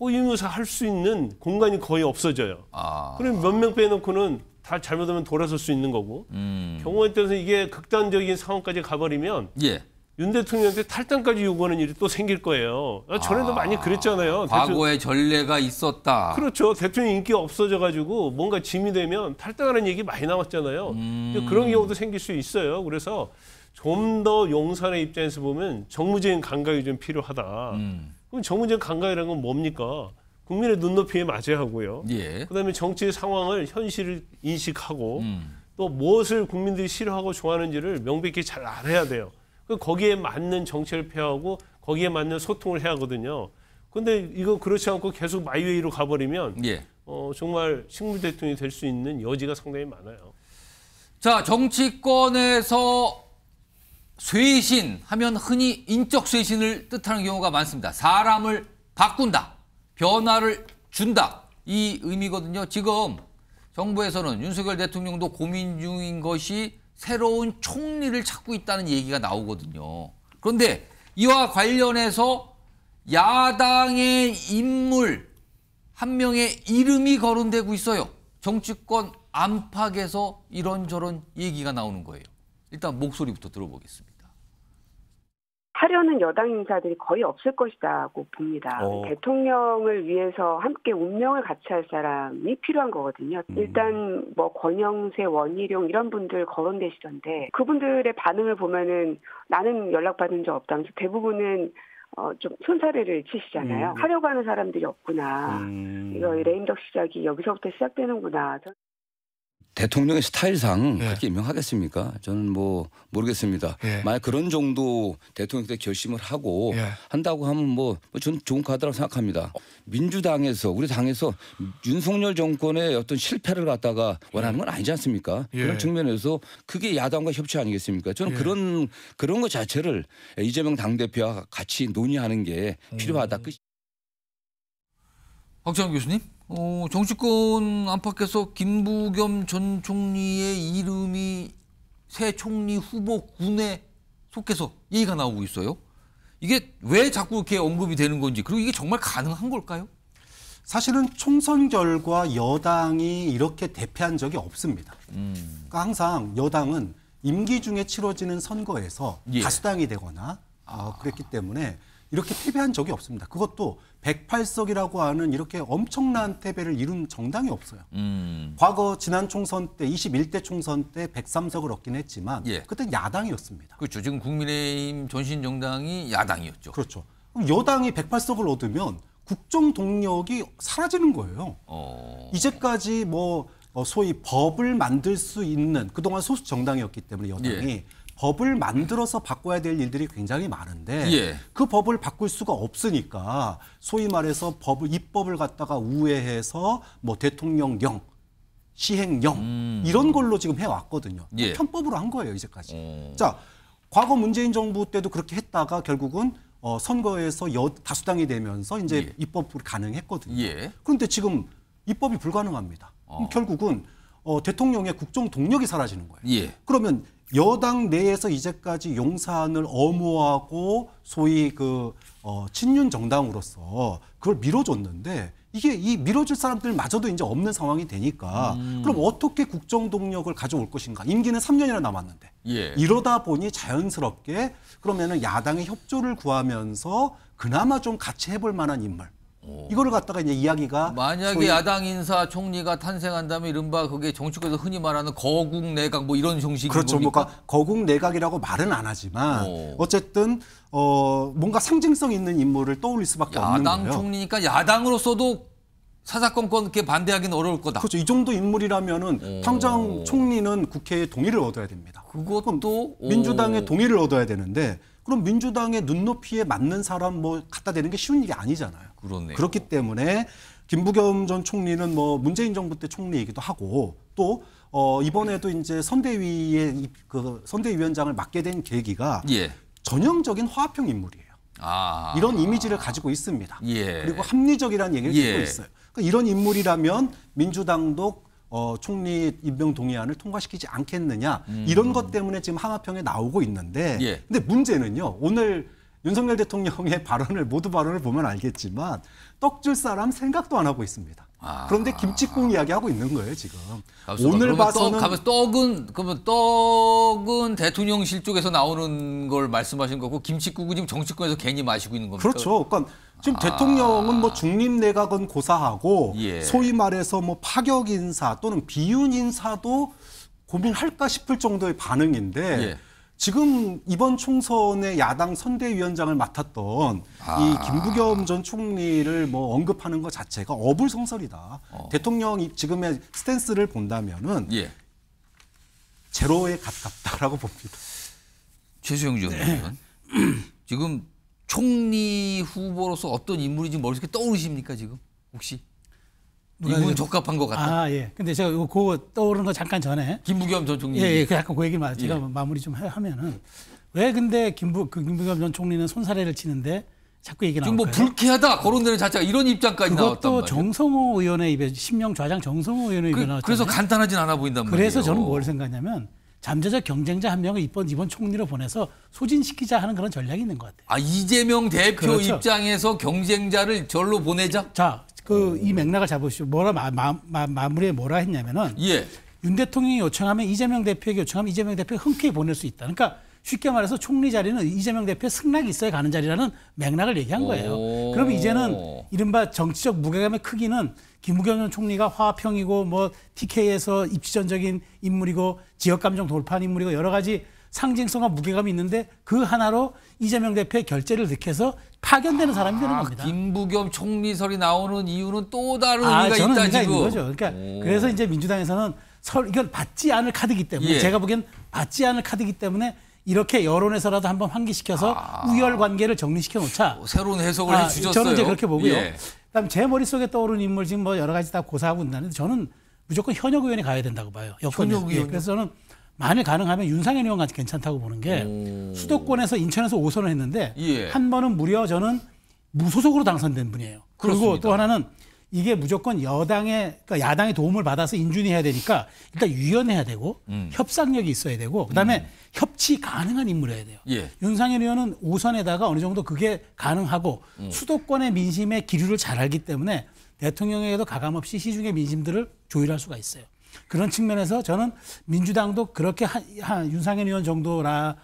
S3: 호위무사 할 수 있는 공간이 거의 없어져요. 아. 그럼 몇명 빼놓고는 다 잘못하면 돌아설 수 있는 거고 음. 경우에 따라서 이게 극단적인 상황까지 가버리면 예. 윤 대통령한테 탈당까지 요구하는 일이 또 생길 거예요. 아, 전에도 많이 아, 그랬잖아요. 과거에 대통령, 전례가 있었다. 그렇죠. 대통령 인기가 없어져가지고 뭔가 짐이 되면 탈당하는 얘기 많이 나왔잖아요. 음. 그런 경우도 생길 수 있어요. 그래서 좀 더 용산의 입장에서 보면 정무적인 감각이 좀 필요하다. 음. 그럼 정무적인 감각이라는 건 뭡니까? 국민의 눈높이에 맞이하고요. 예. 그다음에 정치의 상황을 현실을 인식하고 음. 또 무엇을 국민들이 싫어하고 좋아하는지를 명백히 잘 알아야 돼요. 그 거기에 맞는 정체를 펴하고 거기에 맞는 소통을 해야 하거든요. 근데 이거 그렇지 않고 계속 마이웨이로 가버리면 예. 어, 정말 식물 대통령이 될 수 있는 여지가 상당히 많아요. 자, 정치권에서 쇄신 하면
S2: 흔히 인적 쇄신을 뜻하는 경우가 많습니다. 사람을 바꾼다, 변화를 준다 이 의미거든요. 지금 정부에서는 윤석열 대통령도 고민 중인 것이 새로운 총리를 찾고 있다는 얘기가 나오거든요. 그런데 이와 관련해서 야당의 인물 한 명의 이름이 거론되고 있어요. 정치권 안팎에서 이런저런 얘기가 나오는 거예요. 일단 목소리부터 들어보겠습니다. 하려는 여당 인사들이 거의 없을 것이다고 봅니다. 오. 어. 대통령을 위해서
S1: 함께 운명을 같이 할 사람이 필요한 거거든요. 음. 일단 뭐 권영세, 원희룡 이런 분들 거론되시던데 그분들의 반응을 보면은 나는 연락받은 적
S5: 없다면서 대부분은 어, 좀 손사래를 치시잖아요. 음. 하려고 하는 사람들이 없구나.
S1: 음.
S2: 이거
S5: 레임덕 시작이 여기서부터 시작되는구나.
S1: 대통령의 스타일상 예. 그렇게 임명하겠습니까? 저는 뭐 모르겠습니다. 예. 만약 그런 정도 대통령께
S2: 결심을 하고 예. 한다고 하면 뭐, 뭐 저는 좋은 카드라고 생각합니다. 민주당에서 우리 당에서 윤석열 정권의 어떤 실패를 갖다가 원하는 건 아니지 않습니까? 예. 그런 측면에서 그게 야당과 협치 아니겠습니까? 저는 예. 그런 그런 것 자체를 이재명
S1: 당대표와 같이 논의하는 게 음. 필요하다. 음.
S2: 박지 교수님? 어, 정치권 안팎에서 김부겸 전 총리의 이름이 새 총리 후보군에 속해서 얘기가 나오고 있어요.
S4: 이게 왜 자꾸 이렇게 언급이 되는 건지 그리고 이게 정말 가능한 걸까요? 사실은 총선 결과 여당이 이렇게 대패한 적이 없습니다. 음. 그니까 항상 여당은 임기 중에 치러지는 선거에서 예. 다수당이 되거나 아. 어, 그랬기 때문에 이렇게 패배한 적이 없습니다. 그것도 108석이라고 하는 이렇게 엄청난 패배를 이룬 정당이 없어요.
S2: 음.
S4: 과거 지난 총선 때 21대 총선 때 103석을 얻긴 했지만 예. 그때는 야당이었습니다.
S2: 그렇죠. 지금 국민의힘
S4: 전신 정당이 야당이었죠. 그렇죠. 그럼 여당이 108석을 얻으면 국정 동력이 사라지는 거예요. 어... 이제까지 뭐 어, 소위 법을 만들 수 있는 그동안 소수 정당이었기 때문에 여당이 예. 법을 만들어서 바꿔야 될 일들이 굉장히 많은데 예. 그 법을 바꿀 수가 없으니까 소위 말해서 법을 입법을 갖다가 우회해서 뭐 대통령령 시행령 음. 이런 걸로 지금 해왔거든요. 예. 편법으로 한 거예요 이제까지. 음. 자 과거 문재인 정부 때도 그렇게 했다가 결국은 어, 선거에서 여, 다수당이 되면서 이제 예. 입법을 가능했거든요. 예. 그런데 지금 입법이 불가능합니다. 어. 결국은 어, 대통령의 국정 동력이 사라지는 거예요. 예. 그러면 여당 내에서 이제까지 용산을 엄호하고 소위 그 어, 친윤 정당으로서 그걸 밀어줬는데 이게 이 밀어줄 사람들마저도 이제 없는 상황이 되니까 음. 그럼 어떻게 국정 동력을 가져올 것인가? 임기는 3년이나 남았는데 예. 이러다 보니 자연스럽게 그러면은 야당의 협조를 구하면서 그나마 좀 같이 해볼 만한 인물 이거를 갖다가 이제 이야기가 만약에 소위...
S2: 야당 인사 총리가 탄생한다면 이른바 그게 정치권에서 흔히 말하는 거국 내각 뭐 이런 형식인 그렇죠. 뭐 겁니까? 그러
S4: 그러니까 거국 내각이라고 말은 안 하지만 오. 어쨌든 어 뭔가 상징성 있는 인물을 떠올릴 수밖에 없는 거예요. 야당 총리니까 야당으로서도 사사건건 이 반대하기는 어려울 거다. 그렇죠. 이 정도 인물이라면은 당장 총리는 국회의 동의를 얻어야 됩니다. 그것도 민주당의 오. 동의를 얻어야 되는데 그럼 민주당의 눈높이에 맞는 사람 뭐 갖다 대는 게 쉬운 일이 아니잖아요. 그렇네요. 그렇기 때문에 김부겸 전 총리는 뭐 문재인 정부 때 총리이기도 하고 또 어, 이번에도 이제 선대위의 그 선대위원장을 맡게 된 계기가 예. 전형적인 화합형 인물이에요. 아. 이런 이미지를 가지고 있습니다. 예. 그리고 합리적이라는 얘기를 예. 듣고 있어요. 그러니까 이런 인물이라면 민주당도 어, 총리 임명 동의안을 통과시키지 않겠느냐 음. 이런 것 때문에 지금 항화평에 나오고 있는데 예. 근데 문제는요 오늘 윤석열 대통령의 발언을 모두 발언을 보면 알겠지만 떡 줄 사람 생각도 안 하고 있습니다. 아... 그런데 김치국 이야기하고 있는 거예요 지금. 오늘 봐서는 떡, 떡은 그러면 떡은
S2: 대통령실 쪽에서 나오는 걸 말씀하신 거고 김치국은 지금 정치권에서 괜히 마시고 있는 겁니까? 그렇죠.
S4: 그러니까 지금 아... 대통령은 뭐 중립 내각은 고사하고 예. 소위 말해서 뭐 파격 인사 또는 비윤 인사도 고민할까 싶을 정도의 반응인데. 예. 지금 이번 총선에 야당 선대위원장을 맡았던 아. 이 김부겸 전 총리를 뭐 언급하는 것 자체가 어불성설이다. 어. 대통령 이 지금의 스탠스를 본다면은 예. 제로에 가깝다라고 봅니다. 최수영 전 의원 네.
S2: 지금 총리 후보로서 어떤 인물이 지금 머릿속에 떠오르십니까 지금 혹시? 이분
S6: 적합한 것 같다. 아 예. 근데 제가 그거 떠오르거 잠깐 전에 김부겸 전 총리. 예예. 예. 그 약간 그 얘기만 제가 예. 마무리 좀 하, 면은왜 근데 김부 그 김부겸 전 총리는 손사래를 치는데 자꾸 얘기 뭐 나올까요? 뭐
S2: 불쾌하다 거론되는 자체가 이런 입장까지 나왔단 말이에요. 그것도
S6: 정성호 의원의 입에 신명 좌장 정성호 의원의 입에 그, 나왔잖 그래서 간단하진
S2: 않아 보인단 말이에요. 그래서 저는
S6: 뭘생각냐면 잠재적 경쟁자 한 명을 이번 이번 총리로 보내서 소진시키자 하는 그런 전략이 있는 것 같아요.
S2: 아 이재명 대표 그렇죠. 입장에서 경쟁자를 절로 보내자?
S6: 자 그이 맥락을 잡으시고 뭐라 마, 마, 마, 마무리에 뭐라 했냐면은 예. 윤 대통령이 요청하면 이재명 대표에게 요청하면 이재명 대표가 흔쾌히 보낼 수 있다. 그러니까 쉽게 말해서 총리 자리는 이재명 대표의 승낙이 있어야 가는 자리라는 맥락을 얘기한 거예요. 그러면 이제는 이른바 정치적 무게감의 크기는 김우겸전 총리가 화평이고 뭐 TK에서 입지전적인 인물이고 지역감정 돌파한 인물이고 여러 가지 상징성과 무게감이 있는데 그 하나로 이재명 대표의 결재를 득해서 파견되는 사람이 되는 아, 겁니다. 김부겸 총리설이 나오는 이유는 또 다른 아, 의미가 저는 있다 지금. 거죠. 그러니까 오. 그래서 이제 민주당에서는 설 이건 받지 않을 카드기 때문에 예. 제가 보기엔 받지 않을 카드기 때문에 이렇게 여론에서라도 한번 환기시켜서 아. 우열 관계를 정리시켜 놓자. 뭐 새로운 해석을 아, 주셨어요. 저는 이제 그렇게 보고요. 예. 그다음 제 머릿속에 떠오른 인물 지금 뭐 여러 가지 다 고사하고 있는데 저는 무조건 현역 의원이 가야 된다고 봐요. 현역 의원. 예, 그래서 저는 만일 가능하면 윤상현 의원까지 괜찮다고 보는 게 오. 수도권에서 인천에서 오선을 했는데 예. 한 번은 무려 저는 무소속으로 당선된 분이에요. 그렇습니다. 그리고 또 하나는 이게 무조건 여당의 그러니까 야당의 도움을 받아서 인준해야 되니까 일단 유연해야 되고 음. 협상력이 있어야 되고 그다음에 음. 협치 가능한 인물이어야 돼요. 예. 윤상현 의원은 오선에다가 어느 정도 그게 가능하고 음. 수도권의 민심의 기류를 잘 알기 때문에 대통령에게도 가감없이 시중의 민심들을 조율할 수가 있어요. 그런 측면에서 저는 민주당도 그렇게 한, 한 윤상현 의원 정도라는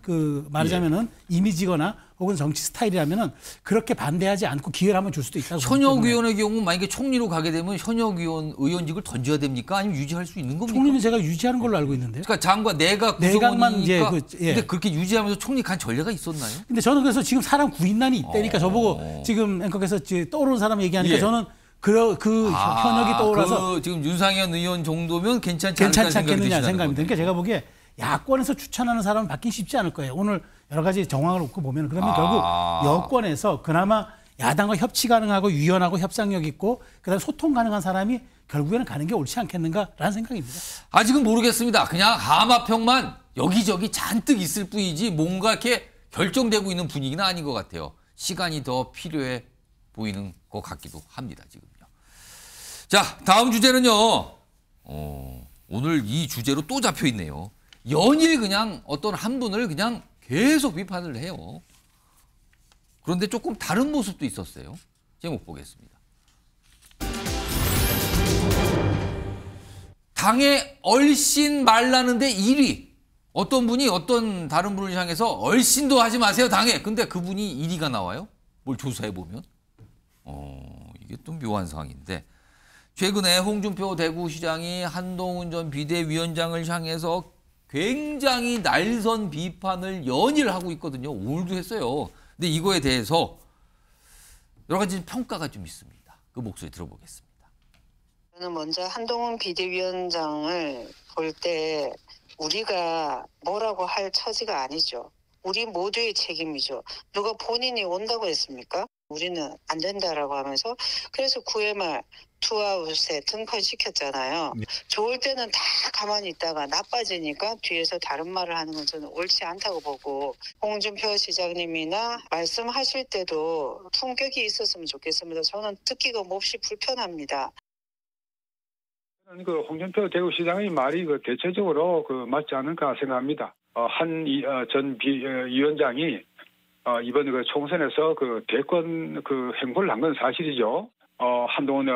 S6: 그 말하자면은 예. 이미지거나 혹은 정치 스타일이라면은 그렇게 반대하지 않고 기회를 한번 줄 수도 있다고. 현역
S2: 의원의 경우 만약에 총리로 가게 되면 현역 의원 의원직을 던져야 됩니까? 아니면 유지할 수 있는 겁니까? 총리는 제가 유지하는 걸로 알고 있는데요. 그러니까 장관 내각 그 내각만 이제 그, 예. 근데 그렇게 유지하면서 총리 간 전례가 있었나요?
S6: 근데 저는 그래서 지금 사람 구인난이 있다니까 어... 저보고 지금 앵커께서 떠오르는 사람 얘기하니까 예. 저는 그, 그 아, 현역이 떠올라서
S2: 그 지금 윤상현 의원 정도면 괜찮지, 괜찮지 않겠느냐
S6: 생각이드니까 제가 보기에 야권에서 추천하는 사람은 받긴 쉽지 않을 거예요. 오늘 여러 가지 정황을 놓고 보면 그러면 아. 결국 여권에서 그나마 야당과 협치 가능하고 유연하고 협상력 있고 그다음 소통 가능한 사람이 결국에는 가는 게 옳지 않겠는가라는 생각입니다. 아직은 모르겠습니다.
S2: 그냥 하마평만 여기저기 잔뜩 있을 뿐이지 뭔가 이렇게 결정되고 있는 분위기는 아닌 것 같아요. 시간이 더 필요해 보이는 것 같기도 합니다. 지금요. 자, 다음 주제는요. 어, 오늘 이 주제로 또 잡혀 있네요. 연일 그냥 어떤 한 분을 그냥 계속 비판을 해요. 그런데 조금 다른 모습도 있었어요. 제목 보겠습니다. 당에 얼씬 말라는데 1위. 어떤 분이 어떤 다른 분을 향해서 얼씬도 하지 마세요, 당에. 근데 그분이 1위가 나와요. 뭘 조사해 보면. 어, 이게 또 묘한 상황인데 최근에 홍준표 대구시장이 한동훈 전 비대위원장을 향해서 굉장히 날선 비판을 연일 하고 있거든요. 오늘도 했어요. 근데 이거에 대해서 여러 가지 평가가 좀 있습니다. 그 목소리 들어보겠습니다.
S8: 저는 먼저 한동훈 비대위원장을 볼 때 우리가 뭐라고 할 처지가 아니죠. 우리 모두의 책임이죠. 누가 본인이 온다고 했습니까? 우리는 안 된다라고 하면서 그래서 구회말 투아웃에 등판시켰잖아요. 네. 좋을 때는 다 가만히 있다가 나빠지니까 뒤에서 다른 말을 하는 건 저는 옳지 않다고 보고 홍준표 시장님이나
S5: 말씀하실 때도 품격이 있었으면 좋겠습니다. 저는 듣기가 몹시 불편합니다.
S4: 그 홍준표 대구시장의 말이 그 대체적으로 그 맞지 않을까 생각합니다. 어, 한전 어, 어, 위원장이 이번 그 총선에서 그 대권 그 행보를 한 건 사실이죠. 어, 한동훈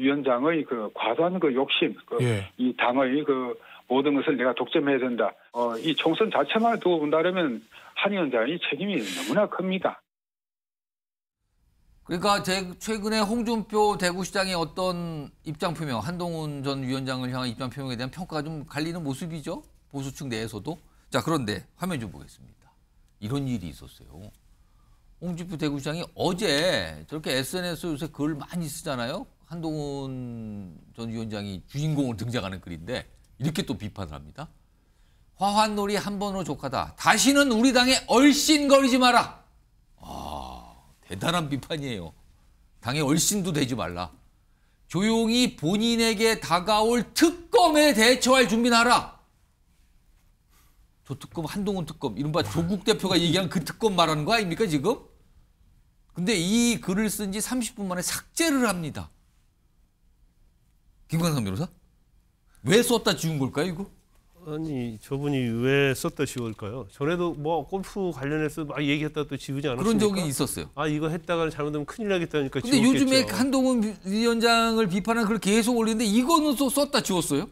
S4: 위원장의 그 과도한 그 욕심, 그 예. 이 당의 그 모든 것을 내가 독점해야 된다. 어, 이 총선 자체만 두고 본다면 한 위원장이 책임이 너무나 큽니다.
S2: 그러니까 제 최근에 홍준표 대구시장의 어떤 입장 표명, 한동훈 전 위원장을 향한 입장 표명에 대한 평가가 좀 갈리는 모습이죠. 보수층 내에서도. 자 그런데 화면 좀 보겠습니다. 이런 일이 있었어요. 홍지표 대구시장이 어제 저렇게 SNS 요새 글 많이 쓰잖아요. 한동훈 전 위원장이 주인공을 등장하는 글인데 이렇게 또 비판을 합니다. 화환놀이 한 번으로 족하다. 다시는 우리 당에 얼씬거리지 마라. 아 대단한 비판이에요. 당에 얼씬도 되지 말라. 조용히 본인에게 다가올 특검에 대처할 준비하라. 조특검, 한동훈 특검, 이른바 조국 대표가 얘기한 그 특검 말하는 거 아닙니까 지금? 근데 이 글을 쓴 지 30분 만에 삭제를 합니다.
S3: 김광삼 변호사? 왜 썼다 지운 걸까요 이거? 아니 저분이 왜 썼다 지울까요? 전에도 뭐 골프 관련해서 막 얘기했다 또 지우지 않았습니까? 그런 적이 있었어요. 아 이거 했다가 잘못하면 큰일 나겠다니까. 지웠겠죠. 요즘에 한동훈 위원장을 비판한 글 계속 올리는데 이거는 또 썼다 지웠어요?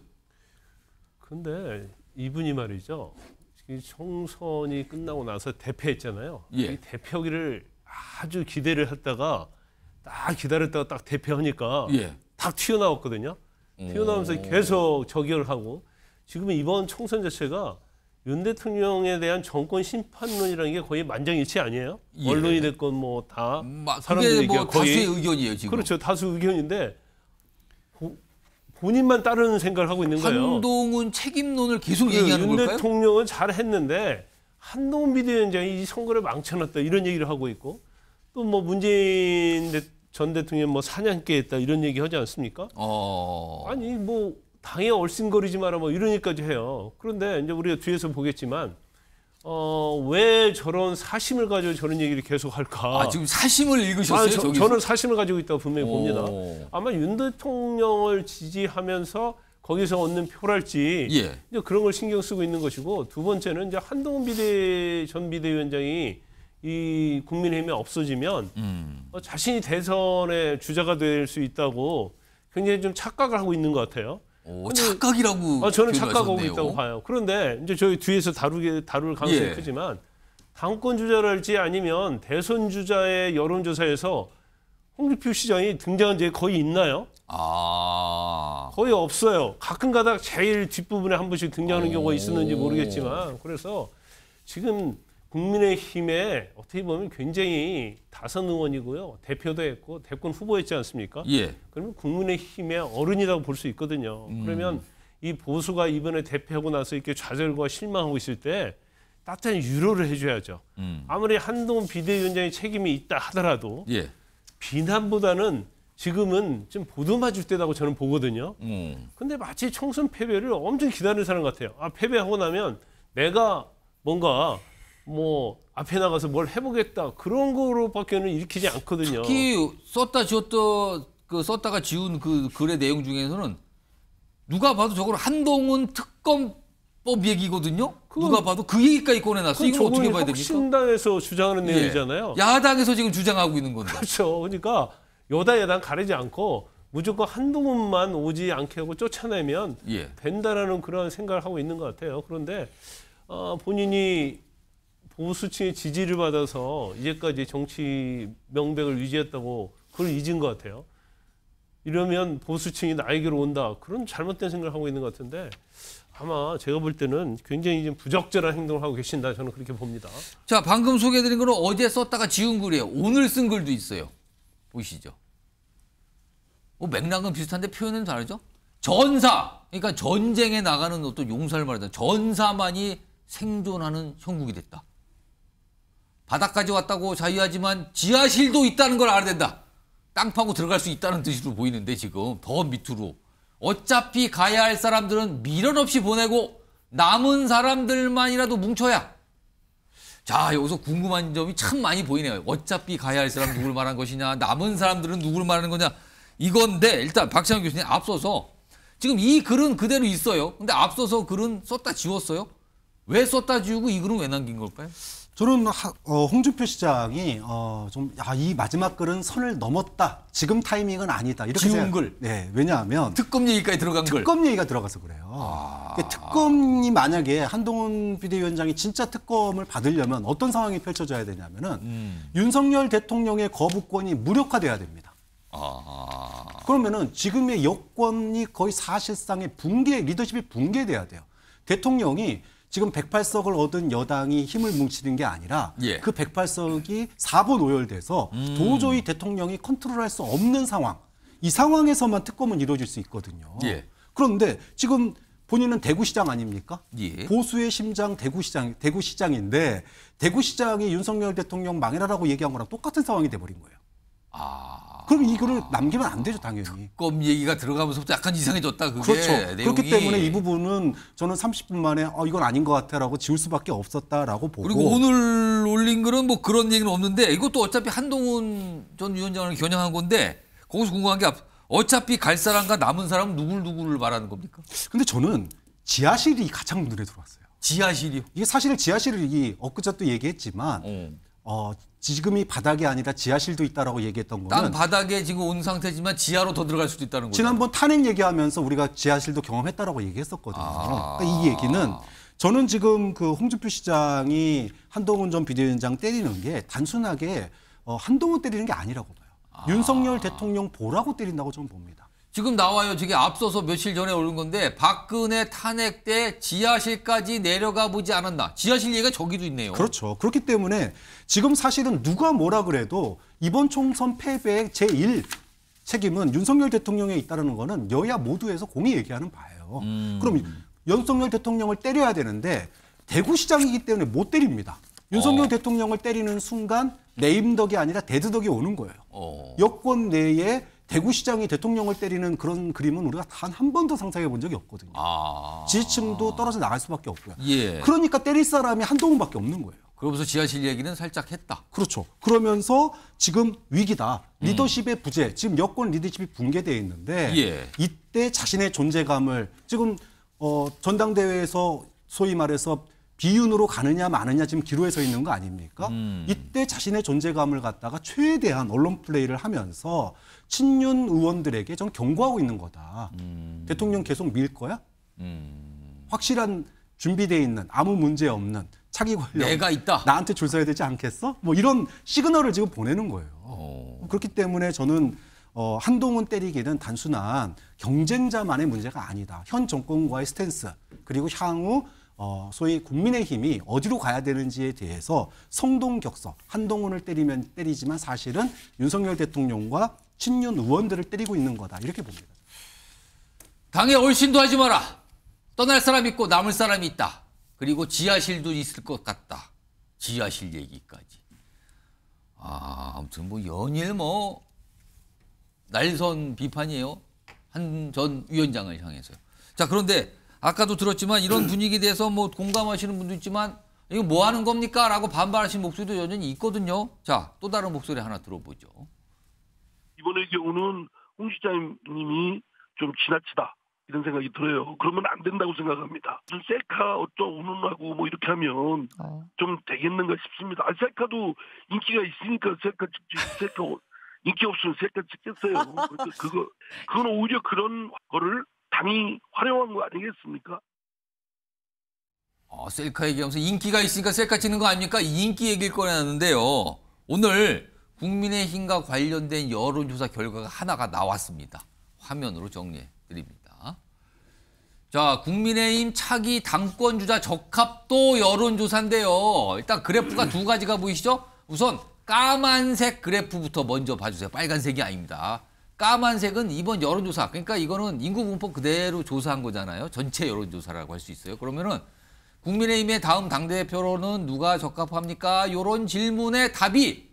S3: 근데 이분이 말이죠. 총선이 끝나고 나서 대패했잖아요. 예. 이 대표기를 아주 기대를 했다가 딱 기다렸다가 딱 대표하니까 예. 딱 튀어나왔거든요.
S8: 음. 튀어나오면서 오.
S3: 계속 저결하고 지금은 이번 총선 자체가 윤 대통령에 대한 정권 심판론이라는 게 거의 만장일치 아니에요? 예. 언론이 됐건 뭐다 음, 아, 사람들이 뭐 거의 다수의 의견이에요 지금. 그렇죠 다수 의견인데 본인만 따르는 생각을 하고 있는 거예요.
S2: 한동훈 책임론을
S3: 계속 그 얘기하는 윤 걸까요? 윤 대통령은 잘했는데 한동훈 비대위원장이 이 선거를 망쳐놨다 이런 얘기를 하고 있고 또 뭐 문재인 전 대통령 뭐 사냥개했다 이런 얘기 하지 않습니까? 어... 아니 뭐 당에 얼씬거리지 마라 뭐이러니까지 해요. 그런데 이제 우리가 뒤에서 보겠지만 어, 왜 저런 사심을 가지고 저런 얘기를 계속 할까? 아, 지금 사심을 읽으셨어요? 아, 저, 저는 사심을 가지고 있다고 분명히 봅니다. 아마 윤 대통령을 지지하면서 거기서 얻는 표랄지 예. 이제 그런 걸 신경 쓰고 있는 것이고 두 번째는 이제 한동훈 비대 전 비대위원장이 이 국민의힘에 없어지면 음. 어, 자신이 대선의 주자가 될 수 있다고 굉장히 좀 착각을 하고 있는 것 같아요. 오, 착각이라고. 아, 저는 착각하고 있다고 봐요. 그런데 이제 저희 뒤에서 다루게 다룰 가능성이 예. 크지만 당권 주자랄지 아니면 대선 주자의 여론조사에서 홍준표 시장이 등장한 적이 거의 있나요? 아. 거의 없어요. 가끔가다 제일 뒷부분에 한 번씩 등장하는 오. 경우가 있었는지 모르겠지만 그래서 지금 국민의힘에 어떻게 보면 굉장히 다선 의원이고요. 대표도 했고 대권 후보였지 않습니까? 예. 그러면 국민의힘의 어른이라고 볼 수 있거든요. 음. 그러면 이 보수가 이번에 대표하고 나서 이렇게 좌절과 실망하고 있을 때 따뜻한 유로를 해줘야죠. 음. 아무리 한동훈 비대위원장의 책임이 있다 하더라도 예. 비난보다는 지금은 좀 보듬어줄 때라고 저는 보거든요. 음. 근데 마치 총선 패배를 엄청 기다리는 사람 같아요. 아 패배하고 나면 내가 뭔가 뭐 앞에 나가서 뭘 해보겠다 그런 거로밖에는 일으키지 않거든요. 특히
S2: 썼다 지웠다 그 썼다가 지운 그 글의 내용 중에서는 누가 봐도 저걸 한동훈 특검법
S3: 얘기거든요. 누가 봐도 그 얘기까지 꺼내놨어. 이거 어떻게 봐야 됩니까? 신당에서 주장하는 예. 내용이잖아요. 야당에서 지금 주장하고 있는 건데. 그렇죠. 그러니까 여당 야당 가리지 않고 무조건 한동훈만 오지 않게 하고 쫓아내면 예. 된다라는 그러 생각을 하고 있는 것 같아요. 그런데 어, 본인이 보수층의 지지를 받아서 이제까지 정치 명백을 유지했다고 그걸 잊은 것 같아요. 이러면 보수층이 나에게로 온다. 그런 잘못된 생각을 하고 있는 것 같은데 아마 제가 볼 때는 굉장히 좀 부적절한 행동을 하고 계신다. 저는 그렇게 봅니다. 자, 방금 소개해드린 글은 어제 썼다가 지운 글이에요. 오늘 쓴 글도 있어요. 보시죠.
S2: 뭐 맥락은 비슷한데 표현은 다르죠? 전사! 그러니까 전쟁에 나가는 어떤 용사를 말하자. 면 전사만이 생존하는 형국이 됐다. 바닥까지 왔다고 자유하지만 지하실도 있다는 걸 알아야 된다. 땅 파고 들어갈 수 있다는 뜻으로 보이는데 지금 더 밑으로. 어차피 가야 할 사람들은 미련 없이 보내고 남은 사람들만이라도 뭉쳐야. 자 여기서 궁금한 점이 참 많이 보이네요. 어차피 가야 할 사람 누굴 말한 것이냐 남은 사람들은 누굴 말하는 거냐 이건데 일단 박찬영 교수님 앞서서 지금 이 글은 그대로 있어요. 근데 앞서서 글은 썼다 지웠어요. 왜 썼다 지우고 이 글은 왜 남긴 걸까요?
S4: 저는 어, 홍준표 시장이 어, 좀이 마지막 글은 선을 넘었다. 지금 타이밍은 아니다. 이렇게 지운 글. 네, 왜냐하면 특검 얘기까지 들어간 특검 글. 특검 얘기가 들어가서 그래요. 아... 그러니까 특검이 만약에 한동훈 비대위원장이 진짜 특검을 받으려면 어떤 상황이 펼쳐져야 되냐면은 음. 윤석열 대통령의 거부권이 무력화돼야 됩니다. 아... 그러면은 지금의 여권이 거의 사실상의 붕괴, 리더십이 붕괴돼야 돼요. 대통령이 지금 108석을 얻은 여당이 힘을 뭉치는 게 아니라 예. 그 108석이 4번 오열돼서 음. 도저히 대통령이 컨트롤할 수 없는 상황. 이 상황에서만 특검은 이루어질 수 있거든요. 예. 그런데 지금 본인은 대구시장 아닙니까? 예. 보수의 심장 대구시장, 대구시장인데 대구시장이 윤석열 대통령 망해라라고 얘기한 거랑 똑같은 상황이 돼버린 거예요. 아. 그럼 이거를 남기면 안 되죠, 당연히.
S2: 특검 얘기가 들어가면서부터 약간 이상해졌다, 그게. 그렇죠. 내용이. 그렇기 때문에 이
S4: 부분은 저는 30분 만에 어, 이건 아닌 것 같아라고 지울 수밖에 없었다라고 보고. 그리고 오늘 올린 글은 뭐 그런
S2: 얘기는 없는데 이것도 어차피 한동훈 전 위원장을 겨냥한 건데 거기서 궁금한 게
S4: 어차피 갈 사람과 남은 사람 누굴 누구를 말하는 겁니까? 근데 저는 지하실이 가장 눈에 들어왔어요. 지하실이요? 이게 사실 은 지하실을 이 엊그저도 얘기했지만 어. 어, 지금이 바닥이 아니라 지하실도 있다라고 얘기했던 거는 땅
S2: 바닥에 지금 온 상태지만 지하로 더 들어갈 수도 있다는 거죠. 지난번
S4: 탄핵 얘기하면서 우리가 지하실도 경험했다라고 얘기했었거든요. 아... 그러니까 이 얘기는 저는 지금 그 홍준표 시장이 한동훈 전 비대위원장 때리는 게 단순하게 어, 한동훈 때리는 게 아니라고 봐요. 아... 윤석열 대통령 보라고 때린다고 저는 봅니다.
S2: 지금 나와요. 저게 앞서서 며칠 전에 오른 건데 박근혜 탄핵 때 지하실까지 내려가 보지 않았나. 지하실 얘기가 저기도 있네요.
S4: 그렇죠. 그렇기 때문에 지금 사실은 누가 뭐라 그래도 이번 총선 패배의 제1 책임은 윤석열 대통령에 있다는 거는 여야 모두에서 공이 얘기하는 바예요. 음. 그럼 윤석열 대통령을 때려야 되는데 대구시장이기 때문에 못 때립니다. 윤석열 어. 대통령을 때리는 순간 내 임덕이 아니라 대드덕이 오는 거예요. 어. 여권 내에 대구시장이 대통령을 때리는 그런 그림은 우리가 단 한 번도 상상해 본 적이 없거든요. 아... 지지층도 떨어져 나갈 수밖에 없고요. 예. 그러니까 때릴 사람이 한동훈밖에 없는 거예요. 그러면서 지하실 얘기는 살짝 했다. 그렇죠. 그러면서 지금 위기다. 음. 리더십의 부재. 지금 여권 리더십이 붕괴되어 있는데 예. 이때 자신의 존재감을 지금 어, 전당대회에서 소위 말해서 비윤으로 가느냐 마느냐 지금 기로에 서 있는 거 아닙니까? 음. 이때 자신의 존재감을 갖다가 최대한 언론 플레이를 하면서 친윤 의원들에게 좀 경고하고 있는 거다. 음. 대통령 계속 밀 거야?
S8: 음.
S4: 확실한 준비돼 있는 아무 문제 없는 차기 관력 내가 있다. 나한테 줄 서야 되지 않겠어? 뭐 이런 시그널을 지금 보내는 거예요. 오. 어. 그렇기 때문에 저는 어, 한동훈 때리기는 단순한 경쟁자만의 문제가 아니다. 현 정권과의 스탠스 그리고 향후 어, 소위 국민의힘이 어디로 가야 되는지에 대해서 성동격서 한동훈을 때리면 때리지만 사실은 윤석열 대통령과 친윤 의원들을 때리고 있는 거다 이렇게 봅니다. 당에 얼씬도 하지 마라. 떠날 사람 있고 남을 사람이
S2: 있다. 그리고 지하실도 있을 것 같다. 지하실 얘기까지. 아, 아무튼 뭐 연일 뭐 날선 비판이에요. 한 전 위원장을 향해서요. 자, 그런데 아까도 들었지만 이런 분위기에 대해서 뭐 공감하시는 분도 있지만 이거 뭐 하는 겁니까? 라고 반발하신 목소리도 여전히 있거든요. 자, 또 다른 목소리 하나 들어보죠.
S4: 이번의 경우는 홍 시장님이 좀 지나치다. 이런 생각이 들어요. 그러면 안 된다고 생각합니다. 셀카 어쩌 우는하고 뭐 이렇게 하면 어. 좀 되겠는가 싶습니다. 아, 셀카도 인기가 있으니까 셀카 찍지. 셀카 인기 없으면 셀카 찍겠어요. 그러니까 그거 그건 오히려 그런 거를 당이 활용한 거 아니겠습니까?
S2: 어, 셀카 얘기하면서 인기가 있으니까 셀카 찍는 거 아닙니까? 인기 얘기를 꺼내놨는데요. 오늘 국민의힘과 관련된 여론조사 결과가 하나가 나왔습니다. 화면으로 정리해 드립니다. 자, 국민의힘 차기 당권주자 적합도 여론조사인데요. 일단 그래프가 두 가지가 보이시죠? 우선 까만색 그래프부터 먼저 봐주세요. 빨간색이 아닙니다. 까만색은 이번 여론조사 그러니까 이거는 인구분포 그대로 조사한 거잖아요. 전체 여론조사라고 할 수 있어요. 그러면은 국민의힘의 다음 당대표로는 누가 적합합니까? 요런 질문의 답이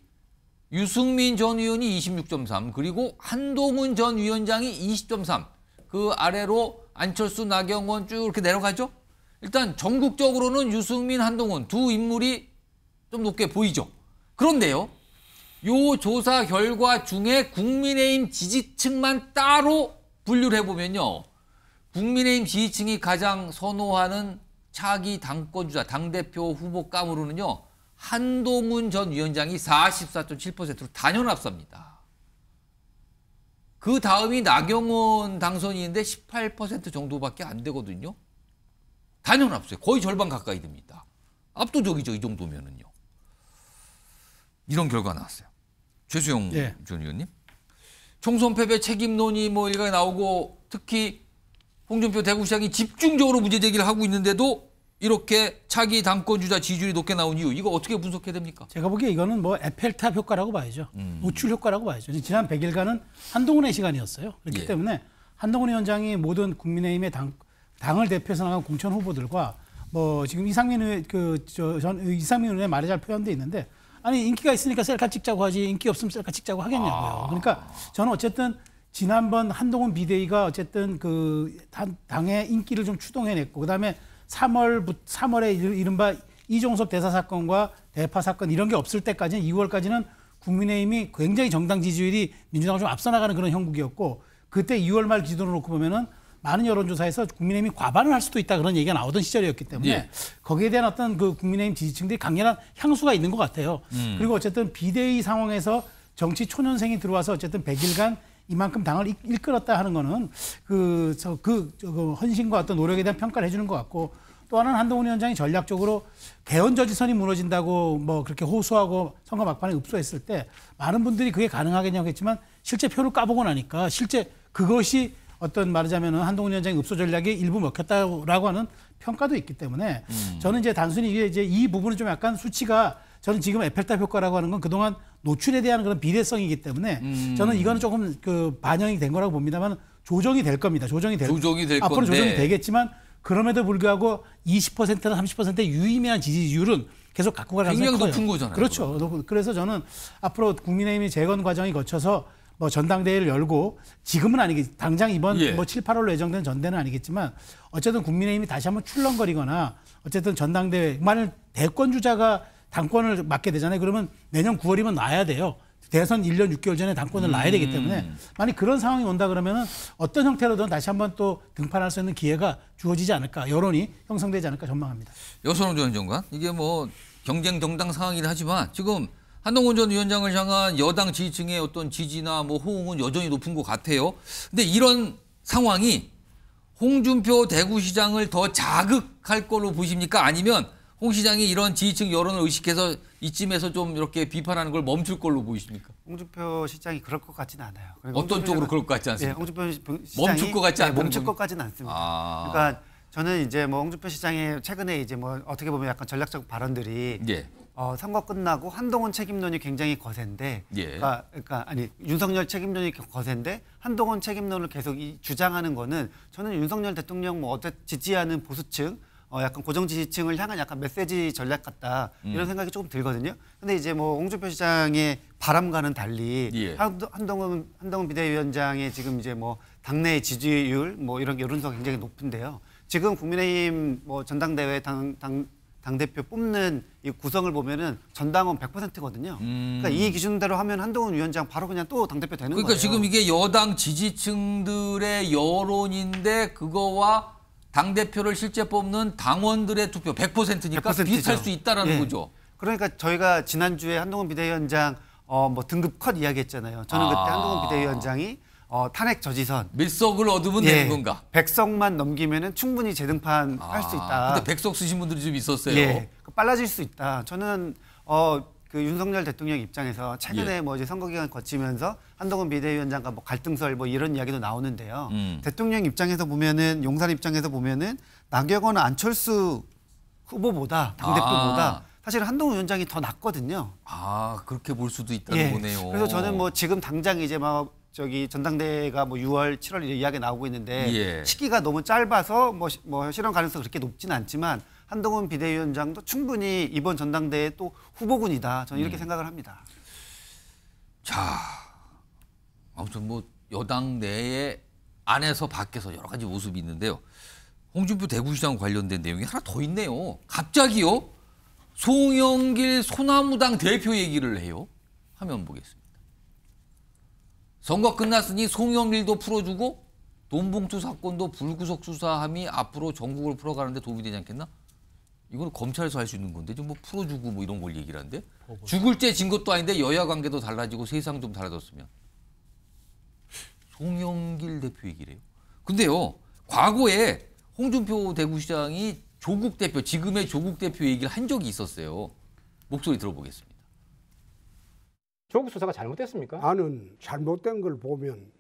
S2: 유승민 전 의원이 26.3 그리고 한동훈 전 위원장이 20.3 그 아래로 안철수 나경원 쭉 이렇게 내려가죠. 일단 전국적으로는 유승민 한동훈 두 인물이 좀 높게 보이죠. 그런데요. 요 조사 결과 중에 국민의힘 지지층만 따로 분류를 해보면요. 국민의힘 지지층이 가장 선호하는 차기 당권주자, 당대표 후보 감으로는요. 한동훈 전 위원장이 44.7%로 단연 앞섭니다. 그 다음이 나경원 당선인인데 18% 정도밖에 안 되거든요. 단연 앞서요. 거의 절반 가까이 됩니다 압도적이죠. 이 정도면은요. 이런 결과 가 나왔어요. 최수영 예. 전 의원님. 총선 패배 책임론이 뭐 일각에 나오고 특히 홍준표 대구시장이 집중적으로 문제 제기를 하고 있는데도
S6: 이렇게 차기 당권 주자 지지율이 높게 나온 이유 이거 어떻게 분석해야 됩니까? 제가 보기에 이거는 뭐 에펠탑 효과라고 봐야죠. 음. 노출 효과라고 봐야죠. 지난 100일간은 한동훈의 시간이었어요. 그렇기 예. 때문에 한동훈 위원장이 모든 국민의힘의 당, 당을 대표해서 나간 공천 후보들과 뭐 지금 이상민 의그 저전 이상민 의원의 말에 잘 표현돼 있는데 아니 인기가 있으니까 셀카 찍자고 하지 인기 없으면 셀카 찍자고 하겠냐고요. 아. 그러니까 저는 어쨌든 지난번 한동훈 비대위가 어쨌든 그 당의 인기를 좀 추동해냈고 그다음에 3월 3월에 이른바 이종섭 대사 사건과 대파 사건 이런 게 없을 때까지는 2월까지는 국민의힘이 굉장히 정당 지지율이 민주당을 좀 앞서 나가는 그런 형국이었고 그때 2월 말 기준으로 놓고 보면은 많은 여론조사에서 국민의힘이 과반을 할 수도 있다 그런 얘기가 나오던 시절이었기 때문에 예. 거기에 대한 어떤 그 국민의힘 지지층들이 강렬한 향수가 있는 것 같아요. 음. 그리고 어쨌든 비대위 상황에서 정치 초년생이 들어와서 어쨌든 100일간 이만큼 당을 이끌었다 하는 거는 그, 저, 그, 저, 그 헌신과 어떤 노력에 대한 평가를 해주는 것 같고 또 하나는 한동훈 위원장이 전략적으로 개헌 저지선이 무너진다고 뭐 그렇게 호소하고 선거 막판에 읍소했을 때 많은 분들이 그게 가능하겠냐고 했지만 실제 표를 까보고 나니까 실제 그것이 어떤 말하자면 한동훈 위원장의 읍소 전략이 일부 먹혔다라고 하는 평가도 있기 때문에 음. 저는 이제 단순히 이게 이제 이부분을좀 약간 수치가 저는 지금 에펠탑 효과라고 하는 건 그동안 노출에 대한 그런 비례성이기 때문에 음. 저는 이거는 조금 그 반영이 된 거라고 봅니다만 조정이 될 겁니다. 조정이 될, 조정이 될 앞으로 건데. 조정이 되겠지만 그럼에도 불구하고 20%나 30%의 유의미한 지지율은 계속 갖고 가능성이 굉장히 높은 거잖아요. 그렇죠. 그래서 저는 앞으로 국민의힘이 재건 과정이 거쳐서 뭐 전당대회를 열고 지금은 아니겠 지 당장 이번 예. 뭐 7, 8월로 예정된 전대는 아니겠지만 어쨌든 국민의힘이 다시 한번 출렁거리거나 어쨌든 전당대회 만일 대권 주자가 당권을 맡게 되잖아요. 그러면 내년 9월이면 놔야 돼요. 대선 1년 6개월 전에 당권을 놔야 되기 음. 때문에 만약 그런 상황이 온다 그러면은 어떤 형태로든 다시 한번 또 등판할 수 있는 기회가 주어지지 않을까 여론이 형성되지 않을까 전망합니다.
S2: 여소롱 전 장관
S6: 이게 뭐 경쟁 정당 상황이긴 하지만 지금 한동훈
S2: 전 위원장을 향한 여당 지지층의 어떤 지지나 뭐 호응은 여전히 높은 것 같아요. 근데 이런 상황이 홍준표 대구시장을 더 자극할 걸로 보십니까? 아니면 홍 시장이 이런 지지층 여론을 의식해서 이쯤에서 좀 이렇게 비판하는 걸 멈출 걸로 보이십니까?
S7: 홍준표 시장이 그럴 것 같지는 않아요. 어떤 쪽으로 그럴 것 같지 예, 않습니까? 예, 홍준표 시장이 멈출 것 같지 예, 않 멈출 것 같지는 않습니다. 아... 그러니까 저는 이제 뭐 홍준표 시장의 최근에 이제 뭐 어떻게 보면 약간 전략적 발언들이 예. 어, 선거 끝나고 한동훈 책임론이 굉장히 거센데, 예. 그러니까, 그러니까, 아니 윤석열 책임론이 거센데 한동훈 책임론을 계속 이, 주장하는 거는 저는 윤석열 대통령 뭐 어째 지지하는 보수층, 어, 약간 고정 지지층을 향한 약간 메시지 전략 같다 음. 이런 생각이 조금 들거든요. 근데 이제 뭐 홍준표 시장의 바람과는 달리 예. 한동훈 한동훈 비대위원장의 지금 이제 뭐 당내 지지율 뭐 이런 여론조사 굉장히 높은데요. 지금 국민의힘 뭐 전당대회 당, 당, 당대표 뽑는 이 구성을 보면은 전당원 100%거든요. 음. 그러니까 이 기준대로 하면 한동훈 위원장 바로 그냥 또 당대표 되는 그러니까 거예요. 그러니까 지금
S2: 이게 여당 지지층들의 여론인데 그거와 당대표를 실제 뽑는 당원들의 투표 100%니까 100%죠. 비슷할 수 있다라는 예. 거죠.
S7: 그러니까 저희가
S2: 지난주에 한동훈 비대위원장
S7: 어, 뭐 등급 컷 이야기했잖아요. 저는 아. 그때 아. 한동훈 비대위원장이 어, 탄핵 저지선 밀석을 얻으면 예, 되는 건가? 백석만 넘기면 충분히 재등판 아, 할수 있다. 근데 백석
S2: 쓰신 분들이 좀 있었어요. 예,
S7: 그 빨라질 수 있다. 저는 어, 그 윤석열 대통령 입장에서 최근에 예. 뭐 이제 선거 기간 거치면서 한동훈 비대위원장과 뭐 갈등설 뭐 이런 이야기도 나오는데요. 음. 대통령 입장에서 보면은 용산 입장에서 보면은 나경원 안철수 후보보다 당 대표보다 아. 사실 한동훈 위원장이 더 낫거든요.
S2: 아 그렇게 볼 수도 있다는 예. 거네요. 그래서 저는
S7: 뭐 지금 당장 이제 막 저기 전당대회가 뭐 6월, 7월 이야기 나오고 있는데 예. 시기가 너무 짧아서 뭐, 시, 뭐 실현 가능성 그렇게 높진 않지만 한동훈 비대위원장도 충분히 이번 전당대회 또 후보군이다. 저는 이렇게 음. 생각을 합니다.
S2: 자, 아무튼 뭐 여당 내에 안에서 밖에서 여러 가지 모습이 있는데요. 홍준표 대구시장 관련된 내용이 하나 더 있네요. 갑자기요. 송영길 소나무당 대표 얘기를 해요. 화면 보겠습니다. 선거 끝났으니 송영일도 풀어주고 돈봉투 사건도 불구속 수사함이 앞으로 전국을 풀어가는데 도움이 되지 않겠나? 이건 검찰에서 할 수 있는 건데 좀 뭐 풀어주고 뭐 이런 걸 얘기를 는데 죽을 때 진 것도 아닌데 여야 관계도 달라지고 세상 좀 달라졌으면 송영길 대표 얘기래요. 근데요 과거에 홍준표 대구시장이 조국 대표 지금의 조국 대표 얘기를 한 적이 있었어요. 목소리 들어보겠습니다.
S4: 조국 수사가 잘못됐습니까? 나는 잘못된 걸 보면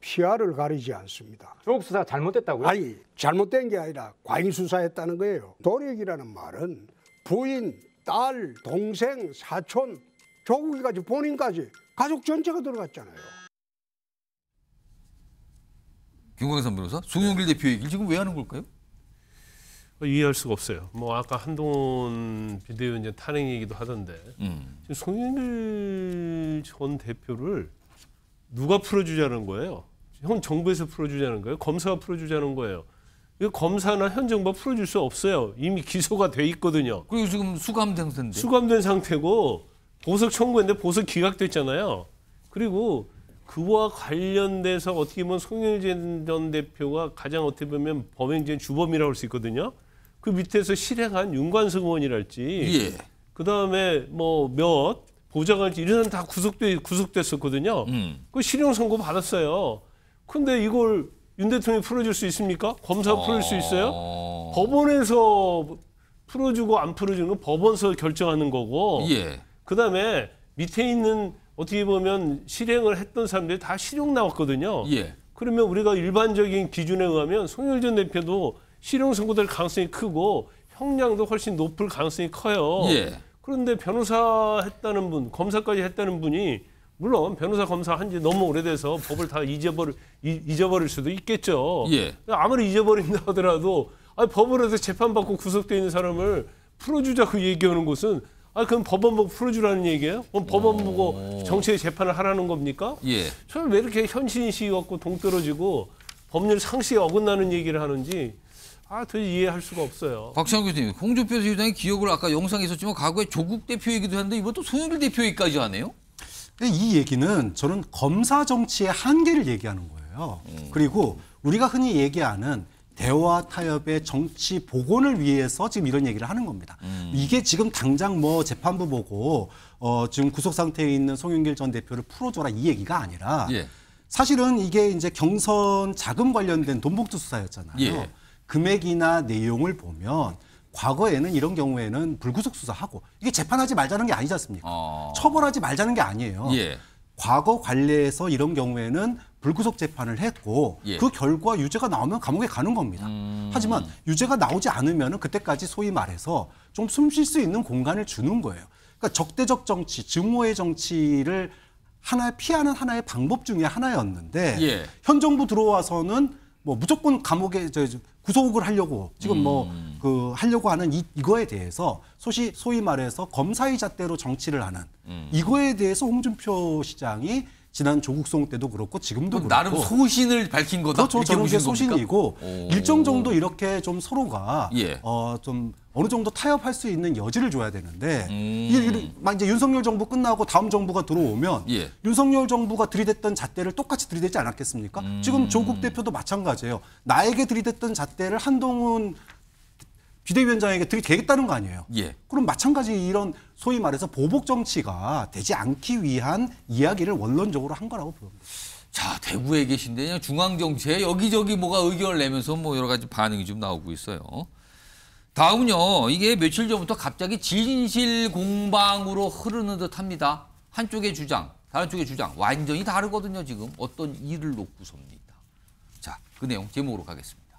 S4: 피아를 가리지 않습니다. 조국 수사가 잘못됐다고요? 아니, 잘못된 게 아니라 과잉 수사했다는 거예요. 도력이라는 말은 부인, 딸, 동생, 사촌, 조국이까지 본인까지 가족 전체가 들어갔잖아요.
S3: 김광현 선변호사, 송영길 대표 얘기를 지금 왜 하는 걸까요? 이해할 수가 없어요. 뭐 아까 한동훈 비대위원장 탄핵 얘기도 하던데 음. 지금 송영길 전 대표를 누가 풀어주자는 거예요? 현 정부에서 풀어주자는 거예요? 검사가 풀어주자는 거예요? 이 검사나 현 정부가 풀어줄 수 없어요. 이미 기소가 돼 있거든요.
S2: 그리고 지금 수감된 상태.
S3: 수감된 상태고 보석 청구했는데 보석 기각됐잖아요. 그리고 그와 관련돼서 어떻게 보면 송영일 전 대표가 가장 어떻게 보면 범행지의 주범이라고 할 수 있거든요. 그 밑에서 실행한 윤관석 의원이랄지 예. 그다음에 뭐 몇 보좌관지 이런 다 구속돼 구속됐었거든요. 음. 그 실형 선고 받았어요. 근데 이걸 윤 대통령이 풀어줄 수 있습니까? 검사 풀을 수 있어요? 어. 법원에서 풀어주고 안 풀어주는 건 법원서 결정하는 거고. 예. 그다음에 밑에 있는 어떻게 보면 실행을 했던 사람들이 다 실형 나왔거든요. 예. 그러면 우리가 일반적인 기준에 의하면 송영일 전 대표도 실형 선고될 가능성이 크고 형량도 훨씬 높을 가능성이 커요. 예. 그런데 변호사 했다는 분, 검사까지 했다는 분이 물론 변호사 검사 한지 너무 오래돼서 법을 다 잊어버릴 잊어버릴 수도 있겠죠. 예. 아무리 잊어버린다 하더라도 아 법원에서 재판받고 구속돼 있는 사람을 풀어주자고 얘기하는 것은 아 그럼 법원 보고 풀어주라는 얘기예요? 그럼 법원 보고 정치의 재판을 하라는 겁니까? 예. 저는 왜 이렇게 현실인식 없고 동떨어지고 법률 상식에 어긋나는 얘기를 하는지 아, 도저 이해할 수가 없어요. 박찬호 교수님,
S2: 홍준표 대표장의 기억을 아까 영상에 있었지만 과거에 조국 대표 얘기도 했는데 이번 또 송영길 대표 얘기까지 하네요?
S4: 근데 이 얘기는 저는 검사 정치의 한계를 얘기하는 거예요. 음. 그리고 우리가 흔히 얘기하는 대화 타협의 정치 복원을 위해서 지금 이런 얘기를 하는 겁니다. 음. 이게 지금 당장 뭐 재판부 보고 어 지금 구속 상태에 있는 송영길 전 대표를 풀어줘라 이 얘기가 아니라 예. 사실은 이게 이제 경선 자금 관련된 돈복두 수사였잖아요. 예. 금액이나 내용을 보면 과거에는 이런 경우에는 불구속 수사하고 이게 재판하지 말자는 게 아니지 않습니까? 어... 처벌하지 말자는 게 아니에요. 예. 과거 관례에서 이런 경우에는 불구속 재판을 했고 예. 그 결과 유죄가 나오면 감옥에 가는 겁니다. 음... 하지만 유죄가 나오지 않으면 그때까지 소위 말해서 좀 숨 쉴 수 있는 공간을 주는 거예요. 그러니까 적대적 정치, 증오의 정치를 하나 피하는 하나의 방법 중에 하나였는데 예. 현 정부 들어와서는 뭐 무조건 감옥에 저, 저 구속을 하려고 지금 뭐 음. 뭐그 하려고 하는 이, 이거에 대해서 소시 소위 말해서 검사의 잣대로 정치를 하는 음. 이거에 대해서 홍준표 시장이 지난 조국송 때도 그렇고 지금도 그렇고 나름
S2: 소신을 밝힌
S4: 거다. 그렇죠. 저는 게 소신이고
S8: 일정 정도
S4: 이렇게 좀 서로가 예. 어좀 어느 정도 타협할 수 있는 여지를 줘야 되는데 음. 이, 막 이제 윤석열 정부 끝나고 다음 정부가 들어오면 예. 윤석열 정부가 들이댔던 잣대를 똑같이 들이대지 않았겠습니까? 음. 지금 조국 대표도 마찬가지예요. 나에게 들이댔던 잣대를 한동훈 비대위원장에게 되게 되겠다는 거 아니에요. 예. 그럼 마찬가지 이런 소위 말해서 보복 정치가 되지 않기 위한 이야기를 원론적으로 한 거라고 보니다자
S2: 대구에 계신데 중앙 정치에 여기저기 뭐가 의견을 내면서 뭐 여러 가지 반응이 좀 나오고 있어요. 다음은요 이게 며칠 전부터 갑자기 진실 공방으로 흐르는 듯합니다. 한쪽의 주장, 다른 쪽의 주장 완전히 다르거든요 지금 어떤 일을 놓고섭니다. 자 그 내용 제목으로 가겠습니다.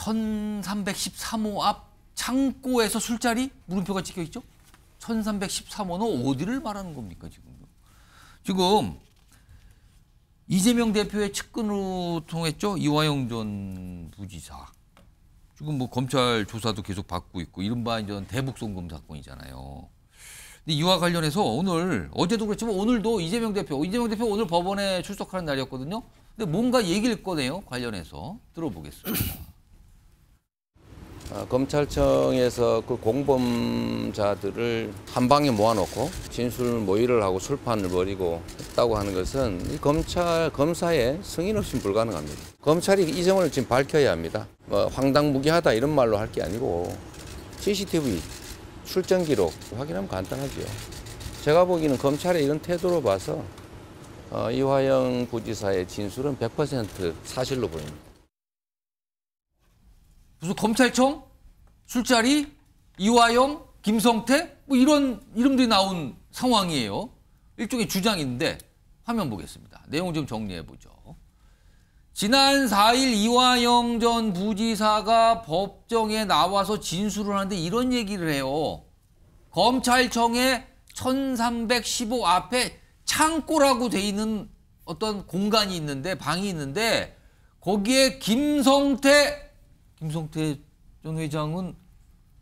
S2: 1313호 앞 창고에서 술자리 물음표가 찍혀 있죠? 1313호는 어디를 말하는 겁니까 지금? 지금 이재명 대표의 측근으로 통했죠 이화영 전 부지사. 지금 뭐 검찰 조사도 계속 받고 있고 이른바 이제 대북 송금 사건이잖아요. 근데 이와 관련해서 오늘 어제도 그렇지만 오늘도 이재명 대표 이재명 대표 오늘 법원에 출석하는 날이었거든요. 근데 뭔가 얘기를 꺼내요 관련해서 들어보겠습니다. 어, 검찰청에서 그 공범자들을 한 방에 모아놓고 진술 모의를 하고 술판을 벌이고 했다고 하는 것은 이 검찰 검사의 승인 없이 불가능합니다. 검찰이 이 점을 지금 밝혀야 합니다. 뭐 황당무계하다 이런 말로 할 게 아니고 CCTV 출정 기록 확인하면 간단하죠. 제가 보기에는 검찰의 이런 태도로 봐서 어, 이화영 부지사의 진술은 100% 사실로 보입니다. 무슨 검찰청 술자리 이화영 김성태 뭐 이런 이름들이 나온 상황이에요. 일종의 주장인데 화면 보겠습니다. 내용 좀 정리해 보죠. 지난 4일 이화영 전 부지사가 법정에 나와서 진술을 하는데 이런 얘기를 해요. 검찰청의 1315 앞에 창고라고 돼 있는 어떤 공간이 있는데 방이 있는데 거기에 김성태 김성태 전 회장은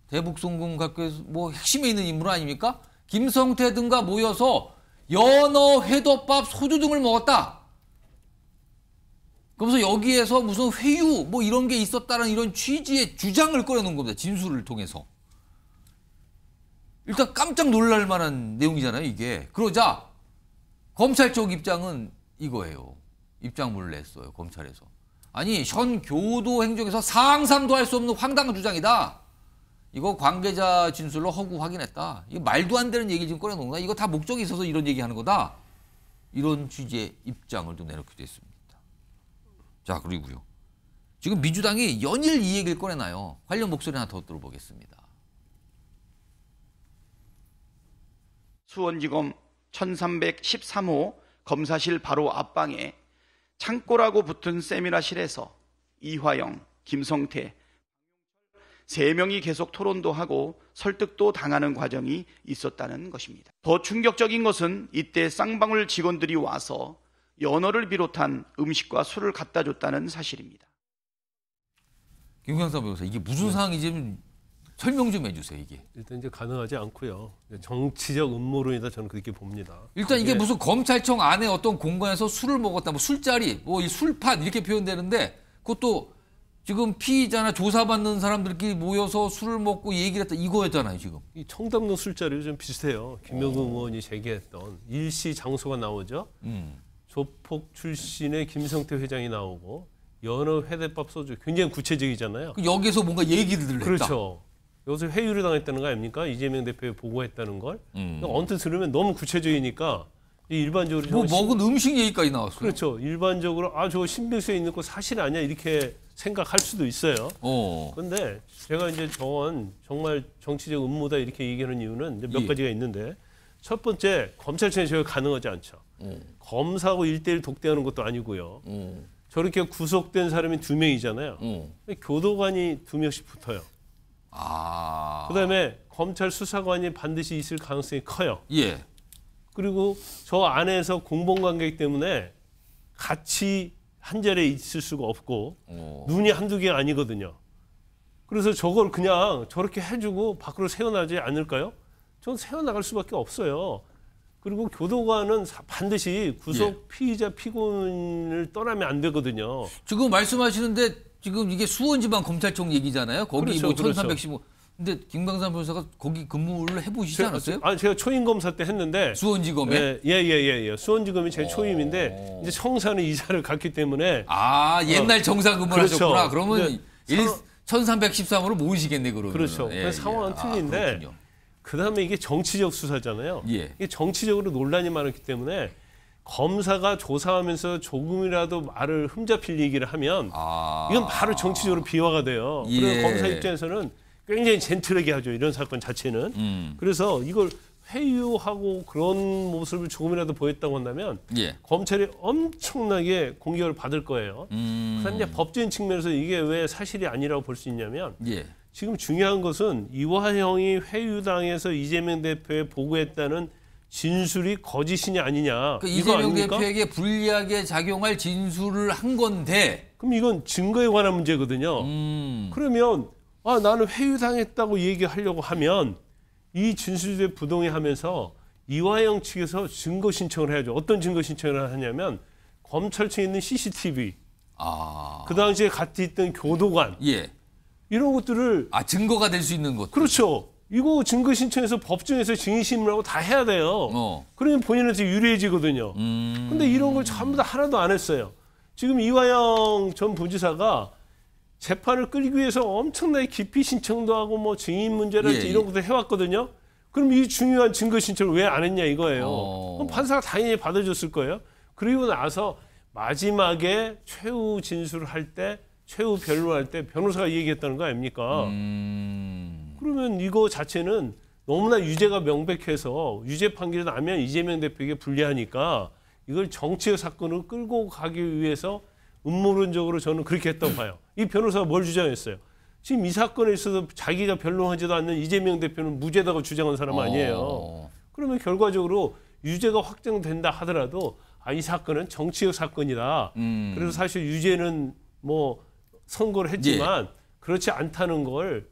S2: 대북송금학교에서 뭐 핵심에 있는 인물 아닙니까? 김성태 등과 모여서 연어, 회덮밥, 소주 등을 먹었다. 그러면서 여기에서 무슨 회유 뭐 이런 게 있었다는 이런 취지의 주장을 꺼내놓은 겁니다. 진술을 통해서. 일단 깜짝 놀랄 만한 내용이잖아요, 이게. 그러자 검찰 쪽 입장은 이거예요. 입장문을 냈어요, 검찰에서. 아니 현 교도 행정에서 상상도 할 수 없는 황당한 주장이다. 이거 관계자 진술로 허구 확인했다. 이거 말도 안 되는 얘기 지금 꺼내놓은 거다. 이거 다 목적이 있어서 이런 얘기하는 거다. 이런 취지의 입장을 또 내놓기도 했습니다. 자 그리고요. 지금 민주당이 연일 이 얘기를 꺼내놔요. 관련 목소리 하나 더 들어보겠습니다.
S7: 수원지검 1313호 검사실 바로 앞방에 창고라고 붙은 세미나실에서 이화영, 김성태, 세 명이 계속 토론도 하고 설득도 당하는 과정이 있었다는 것입니다. 더 충격적인 것은 이때 쌍방울 직원들이 와서 연어를 비롯한 음식과 술을 갖다 줬다는 사실입니다.
S3: 김경사 변호사, 이게 무슨 네. 상황이지? 설명 좀 해주세요 이게. 일단 이제 가능하지 않고요. 정치적 음모로 인해서 저는 그렇게 봅니다. 일단 이게 무슨
S2: 검찰청 안에 어떤 공간에서 술을 먹었다, 뭐 술자리, 뭐이 술판 이렇게 표현되는데 그것도 지금 피의자나 조사받는 사람들끼리 모여서 술을 먹고 얘기를 했다 이거였잖아요 지금.
S3: 이 청담동 술자리도 좀 비슷해요. 김영근 어. 의원이 제기했던 일시 장소가 나오죠. 음. 조폭 출신의 김성태 회장이 나오고 연어 회대밥 소주 굉장히 구체적이잖아요. 그 여기서 뭔가 얘기를 들렸다. 그렇죠. 여기서 회유를 당했다는 거 아닙니까? 이재명 대표에 보고했다는 걸. 음. 그러니까 언뜻 들으면 너무 구체적이니까 일반적으로 뭐 먹은 음식 얘기까지 나왔어요. 그렇죠. 일반적으로 아저 신빙성에 있는 거 사실 아니야 이렇게 생각할 수도 있어요. 그런데 어. 제가 이제 정원 정말 정치적 음모다 이렇게 얘기하는 이유는 몇 예. 가지가 있는데 첫 번째 검찰청에 제가 가능하지 않죠. 음. 검사하고 일대일 독대하는 것도 아니고요. 음. 저렇게 구속된 사람이 두 명이잖아요. 음. 교도관이 두 명씩 붙어요. 아. 그다음에 검찰 수사관이 반드시 있을 가능성이 커요. 예. 그리고 저 안에서 공범 관계 때문에 같이 한 자리에 있을 수가 없고 오. 어. 눈이 한두 개 아니거든요. 그래서 저걸 그냥 저렇게 해주고 밖으로 세워나지 않을까요? 전 세워나갈 수밖에 없어요. 그리고 교도관은 반드시 구속 예. 피의자 피고인을 떠나면 안 되거든요. 지금 말씀하시는데 지금 이게 수원지방 검찰청 얘기잖아요. 거기 그렇죠, 뭐 1,315.
S2: 그렇죠. 근데 김광산 변호사가 거기 근무를 해보시지 않았어요?
S3: 아 제가 초임 검사 때 했는데 수원지검에 예예예 네, 예, 예, 예, 수원지검이 제 어. 초임인데 이제 청사는 이사를 갔기 때문에 아 옛날 어, 정사 근무를 그렇죠. 하셨구나. 그러면 네. 일, 1313으로 모으시겠네 그러면 그렇죠. 예, 예. 상황은 아, 틀린데 아, 그다음에 이게 정치적 수사잖아요. 이게 정치적으로 논란이 많았기 때문에 검사가 조사하면서 조금이라도 말을 흠잡힐 얘기를 하면 아... 이건 바로 정치적으로 비화가 돼요. 예. 검사 입장에서는 굉장히 젠틀하게 하죠. 이런 사건 자체는. 음. 그래서 이걸 회유하고 그런 모습을 조금이라도 보였다고 한다면 예. 검찰이 엄청나게 공격을 받을 거예요. 음. 그런데 그러니까 법적인 측면에서 이게 왜 사실이 아니라고 볼 수 있냐면 예. 지금 중요한 것은 이화영이 회유당에서 이재명 대표에 보고했다는 진술이 거짓이냐 아니냐. 그러니까 이재명 대표에게
S2: 불리하게 작용할 진술을 한 건데.
S3: 그럼 이건 증거에 관한 문제거든요. 음. 그러면 아 나는 회유당했다고 얘기하려고 하면 이 진술에 부동의하면서 이화영 측에서 증거 신청을 해야죠. 어떤 증거 신청을 하냐면 검찰청에 있는 CCTV, 아. 그 당시에 같이 있던 교도관, 예. 이런 것들을 아 증거가 될 수 있는 것 그렇죠. 이거 증거 신청해서 법정에서 증인신문하고 다 해야 돼요. 어. 그러면 본인한테 유리해지거든요. 그런데 음. 이런 걸 전부 다 하나도 안 했어요. 지금 이화영 전 부지사가 재판을 끌기 위해서 엄청나게 깊이 신청도 하고 뭐 증인 문제를 예, 이런 예. 것도 해왔거든요. 그럼 이 중요한 증거 신청을 왜 안 했냐 이거예요. 어. 그럼 판사가 당연히 받아줬을 거예요. 그리고 나서 마지막에 최후 진술을 할 때, 최후 변론할 때 변호사가 얘기했다는 거 아닙니까? 음. 그러면 이거 자체는 너무나 유죄가 명백해서 유죄 판결이 나면 이재명 대표에게 불리하니까 이걸 정치의 사건으로 끌고 가기 위해서 음모론적으로 저는 그렇게 했다고 봐요. 이 변호사가 뭘 주장했어요? 지금 이 사건에 있어서 자기가 변론하지도 않는 이재명 대표는 무죄다고 주장한 사람 어. 아니에요. 그러면 결과적으로 유죄가 확정된다 하더라도 아, 이 사건은 정치적 사건이다. 음. 그래서 사실 유죄는 뭐 선고를 했지만 예. 그렇지 않다는 걸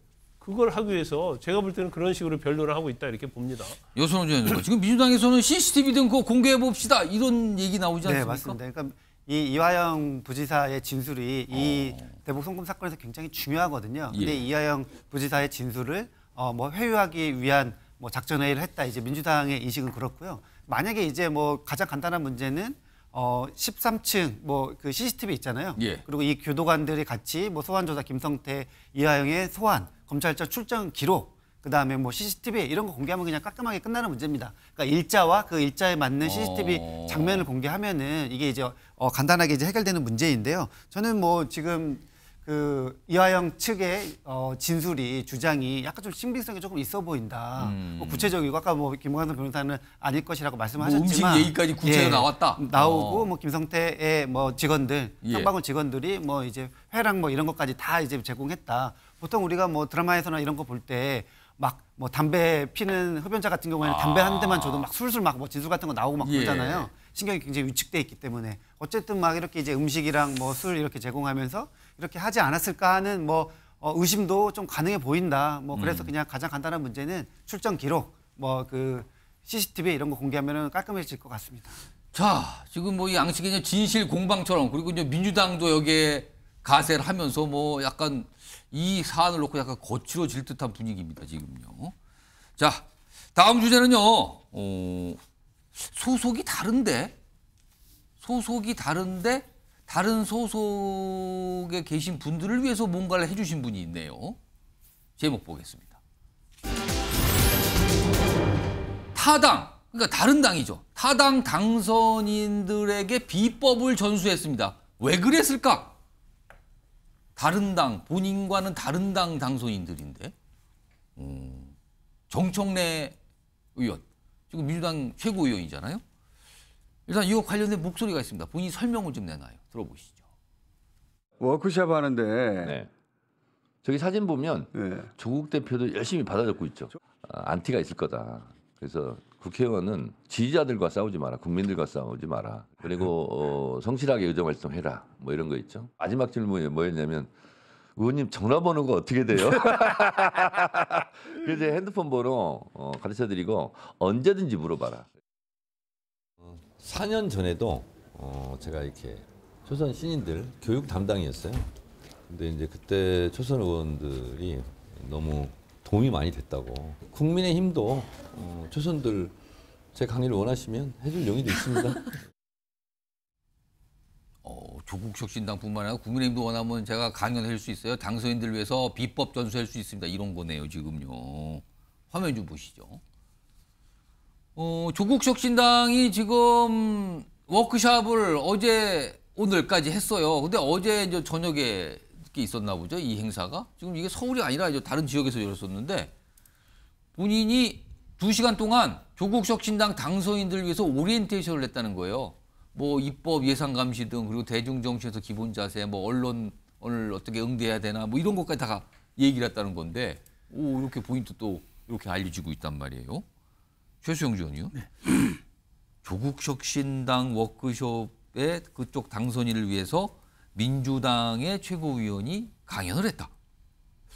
S3: 그걸 하기 위해서 제가 볼 때는 그런 식으로 변론을 하고 있다 이렇게 봅니다. 여성 의원님, 지금
S2: 민주당에서는 CCTV 등그 공개해 봅시다 이런
S7: 얘기 나오지 네, 않습니까? 네, 맞습니다. 그러니까 이 이화영 부지사의 진술이 이 어. 대북 송금 사건에서 굉장히 중요하거든요. 근데 예. 이화영 부지사의 진술을 어, 뭐 회유하기 위한 뭐 작전 회의를 했다 이제 민주당의 인식은 그렇고요. 만약에 이제 뭐 가장 간단한 문제는 어 13층 뭐 그 CCTV 있잖아요. 예. 그리고 이 교도관들이 같이 뭐 소환 조사 김성태 이화영의 소환 검찰청 출장 기록, 그다음에 뭐 CCTV 이런 거 공개하면 그냥 깔끔하게 끝나는 문제입니다. 그러니까 일자와 그 일자에 맞는 CCTV 어... 장면을 공개하면은 이게 이제 어, 간단하게 이제 해결되는 문제인데요. 저는 뭐 지금 그 이화영 측의 어, 진술이 주장이 약간 좀 신빙성이 조금 있어 보인다. 뭐 음. 뭐 구체적이고 아까 뭐 김광선 변호사는 아닐 것이라고 뭐 말씀하셨지만 뭐 음식 얘기까지 구체로 예, 나왔다. 나오고 어. 뭐 김성태의 뭐 직원들, 예. 방울 직원들이 뭐 이제 회랑 뭐 이런 것까지 다 이제 제공했다. 보통 우리가 뭐 드라마에서나 이런 거 볼 때 막 뭐 담배 피는 흡연자 같은 경우에는 아. 담배 한 대만 줘도 막 술술 막뭐 진술 같은 거 나오고 막 예. 그러잖아요. 신경이 굉장히 위축돼 있기 때문에 어쨌든 막 이렇게 이제 음식이랑 뭐 술 이렇게 제공하면서 이렇게 하지 않았을까 하는 뭐 어, 의심도 좀 가능해 보인다. 뭐 그래서 음. 그냥 가장 간단한 문제는 출정 기록 뭐 그 CCTV 이런 거 공개하면은 깔끔해질 것 같습니다. 자,
S2: 지금 뭐 양식이 진실 공방처럼 그리고 이제 민주당도 여기에 가세를 하면서 뭐 약간 이 사안을 놓고 약간 거칠어질 듯한 분위기입니다. 지금요. 자, 다음 주제는요. 어, 소속이 다른데 소속이 다른데 다른 소속에 계신 분들을 위해서 뭔가를 해주신 분이 있네요. 제목 보겠습니다. 타당, 그러니까 다른 당이죠. 타당 당선인들에게 비법을 전수했습니다. 왜 그랬을까? 다른 당 본인과는 다른 당 당선인들인데 음, 정청래 의원 지금 민주당 최고위원이잖아요. 일단 이거 관련된 목소리가 있습니다. 본인 설명을 좀 내놔요. 들어보시죠. 워크숍 하는데 네.
S1: 저기 사진 보면 네. 조국 대표도 열심히 받아줬고 있죠. 아, 안티가 있을 거다. 그래서 국회의원은 지지자들과 싸우지 마라, 국민들과 싸우지 마라. 그리고 어, 성실하게 의정 활동해라. 뭐 이런 거 있죠. 마지막 질문이 뭐였냐면 의원님 전화번호가 어떻게 돼요? 그래서 핸드폰 번호 어, 가르쳐드리고 언제든지 물어봐라. 4년 어, 전에도 어, 제가 이렇게 초선 신인들 교육 담당이었어요. 근데 이제 그때 초선 의원들이 너무 도움이 많이 됐다고. 국민의 힘도 어, 초선들 제 강의를 원하시면 해줄 용의도 있습니다.
S2: 어, 조국 혁신당뿐만 아니라 국민의힘도 원하면 제가 강연할 수 있어요. 당선인들 위해서 비법 전수할 수 있습니다. 이런 거네요, 지금요. 화면 좀 보시죠. 어, 조국 혁신당이 지금 워크샵을 어제 오늘까지 했어요. 근데 어제 저녁에 게 있었나 보죠. 이 행사가. 지금 이게 서울이 아니라 이제 다른 지역에서 열었었는데 본인이 두시간 동안 조국혁 신당 당선인들 을 위해서 오리엔테이션을 했다는 거예요. 뭐 입법 예산 감시 등 그리고 대중 정치에서 기본 자세 뭐 언론을 어떻게 응대해야 되나 뭐 이런 것까지 다 얘기를 했다는 건데 오 이렇게 포인트 또 이렇게 알려지고 있단 말이에요. 최수영 의원이요. 네. 조국혁 신당 워크숍에 그쪽 당선인을 위해서 민주당의 최고위원이
S6: 강연을 했다.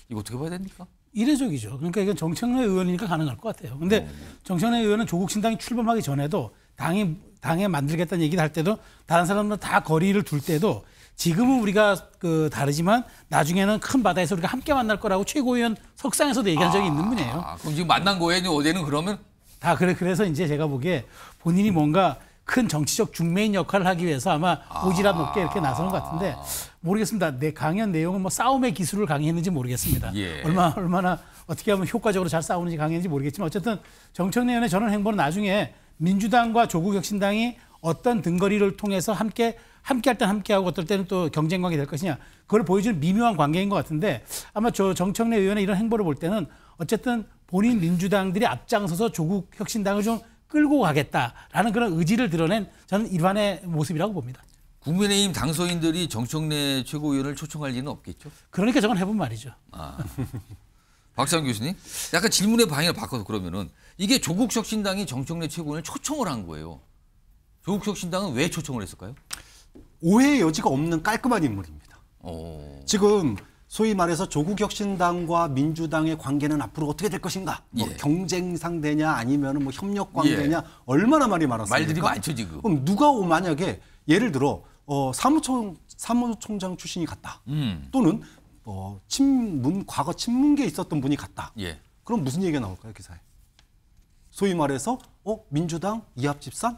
S6: 이거 어떻게 봐야 됩니까? 이례적이죠. 그러니까 이건 정청래 의원이니까 가능할 것 같아요. 근데 네, 네. 정청래 의원은 조국 신당이 출범하기 전에도 당이 당에 만들겠다는 얘기를 할 때도 다른 사람들 다 거리를 둘 때도 지금은 우리가 그 다르지만 나중에는 큰 바다에서 우리가 함께 만날 거라고 최고위원 석상에서도 얘기한 적이 아, 있는 분이에요.
S2: 그럼 지금 만난 거예요?
S6: 어제는 그러면 다 그래 그래서 이제 제가 보기에 본인이 뭔가 큰 정치적 중매인 역할을 하기 위해서 아마 오지랖 높게 이렇게 나서는 것 같은데 모르겠습니다. 내 강연 내용은 뭐 싸움의 기술을 강의했는지 모르겠습니다. 예. 얼마 얼마나 어떻게 하면 효과적으로 잘 싸우는지 강의했는지 모르겠지만 어쨌든 정청래의원의 저런 행보는 나중에 민주당과 조국혁신당이 어떤 등거리를 통해서 함께 함께 할 때는 함께 하고 어떨 때는 또 경쟁 관계 될 것이냐 그걸 보여주는 미묘한 관계인 것 같은데 아마 저 정청래 의원의 이런 행보를 볼 때는 어쨌든 본인 민주당들이 앞장서서 조국 혁신당을 좀 끌고 가겠다라는 그런 의지를 드러낸 저는 일반의 모습이라고 봅니다. 국민의힘 당선인들이 정청래 최고위원을 초청할 리는 없겠죠? 그러니까 저건 해본 말이죠. 아.
S2: 박상 교수님, 약간 질문의 방향을 바꿔서 그러면은 이게 조국 혁신당이 정청래 최고위원을 초청을 한 거예요. 조국 혁신당은 왜
S4: 초청을 했을까요? 오해의 여지가 없는 깔끔한 인물입니다. 오. 지금 소위 말해서 조국 혁신당과 민주당의 관계는 앞으로 어떻게 될 것인가? 뭐 예. 경쟁 상대냐 아니면 뭐 협력 관계냐 예. 얼마나 말이 많았습니까? 말들이 많죠 지금. 그럼 누가 오 만약에 예를 들어 어, 사무총 사무총장 출신이 같다. 음. 또는 어, 친문 과거 친문계 에 있었던 분이 같다. 예. 그럼 무슨 얘기가 나올까요 기사에? 소위 말해서 어 민주당 이합집산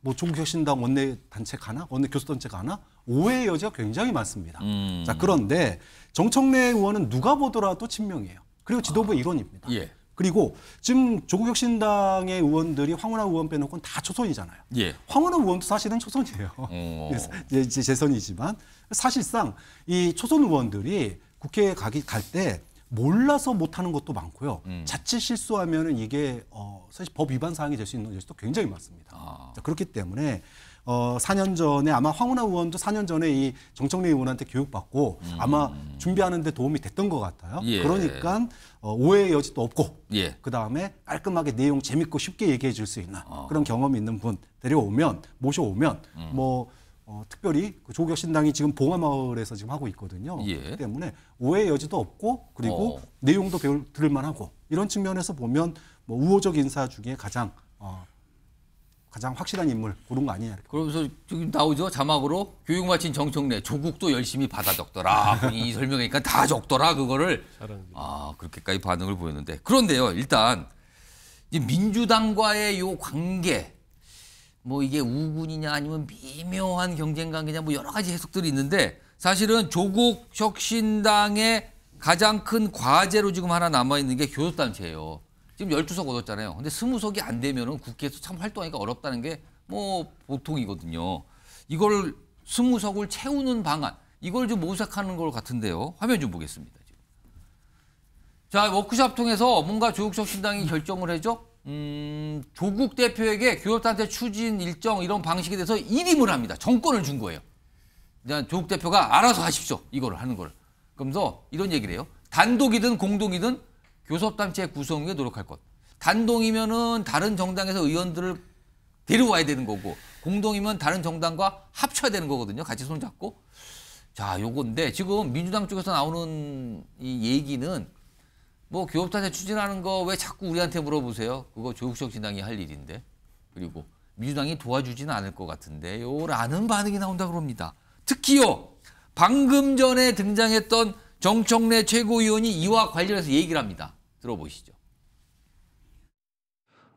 S4: 뭐 종국혁신당 원내 단체 가나 원내 교수단체 가나 오해의 여지가 굉장히 많습니다. 음. 자 그런데 정청래 의원은 누가 보더라도 친명이에요. 그리고 지도부 아, 일원입니다. 예. 그리고 지금 조국혁신당의 의원들이 황운하 의원 빼놓고는 다 초선이잖아요. 예. 황운하 의원도 사실은 초선이에요. 어. 이제 재선이지만 사실상 이 초선 의원들이 국회에 가기 갈 때 몰라서 못하는 것도 많고요. 음. 자칫 실수하면 은 이게 어, 사실 법 위반 사항이 될 수 있는 것도 굉장히 많습니다. 아. 그렇기 때문에 어, 4년 전에 아마 황운하 의원도 4년 전에 이 정청래 의원한테 교육받고 음. 아마 준비하는데 도움이 됐던 것 같아요. 예. 그러니까 어, 오해의 여지도 없고 예. 그다음에 깔끔하게 내용 재밌고 쉽게 얘기해 줄 수 있는 어. 그런 경험이 있는 분 데려오면 모셔오면 음. 뭐 어, 특별히 그 조국 신당이 지금 봉화마을에서 지금 하고 있거든요. 예. 때문에 오해의 여지도 없고 그리고 어. 내용도 배울 들을만하고 이런 측면에서 보면 뭐 우호적 인사 중에 가장 어, 가장 확실한 인물 고런거 아니냐. 그러면서
S2: 지금 나오죠 자막으로 교육 마친 정청래 조국도 열심히 받아 적더라. 이 설명이니까 다 적더라 그거를 아 그렇게까지 반응을 보였는데 그런데요 일단 이제 민주당과의 요 관계 뭐 이게 우군이냐 아니면 미묘한 경쟁 관계냐 뭐 여러 가지 해석들이 있는데 사실은 조국 혁신당의 가장 큰 과제로 지금 하나 남아 있는 게 교섭단체예요. 지금 열두 석 얻었잖아요. 근데 스무 석이안 되면은 국회에서 참 활동하기가 어렵다는 게 뭐 보통이거든요. 이걸 스무 석을 채우는 방안 이걸 좀 모색하는 것 같은데요. 화면 좀 보겠습니다. 자, 워크숍 통해서 뭔가 조국석 신당이 결정을 해줘 음, 조국 대표에게 교육단체 추진 일정 이런 방식에 대해서 이임을 합니다. 정권을 준 거예요. 그냥 조국 대표가 알아서 하십시오. 이거를 하는 걸. 그러면서 이런 얘기를 해요. 단독이든 공동이든 교섭단체 구성 위에 노력할 것. 단동이면은 다른 정당에서 의원들을 데리고와야 되는 거고 공동이면 다른 정당과 합쳐야 되는 거거든요. 같이 손잡고. 자, 요건데 지금 민주당 쪽에서 나오는 이 얘기는 뭐 교섭단체 추진하는 거 왜 자꾸 우리한테 물어보세요? 그거 조국적 진당이 할 일인데. 그리고 민주당이 도와주지는 않을 것 같은데요. 라는 반응이 나온다 그럽니다. 특히요. 방금 전에 등장했던 정청래 최고위원이 이와 관련해서 얘기를 합니다. 들어보시죠.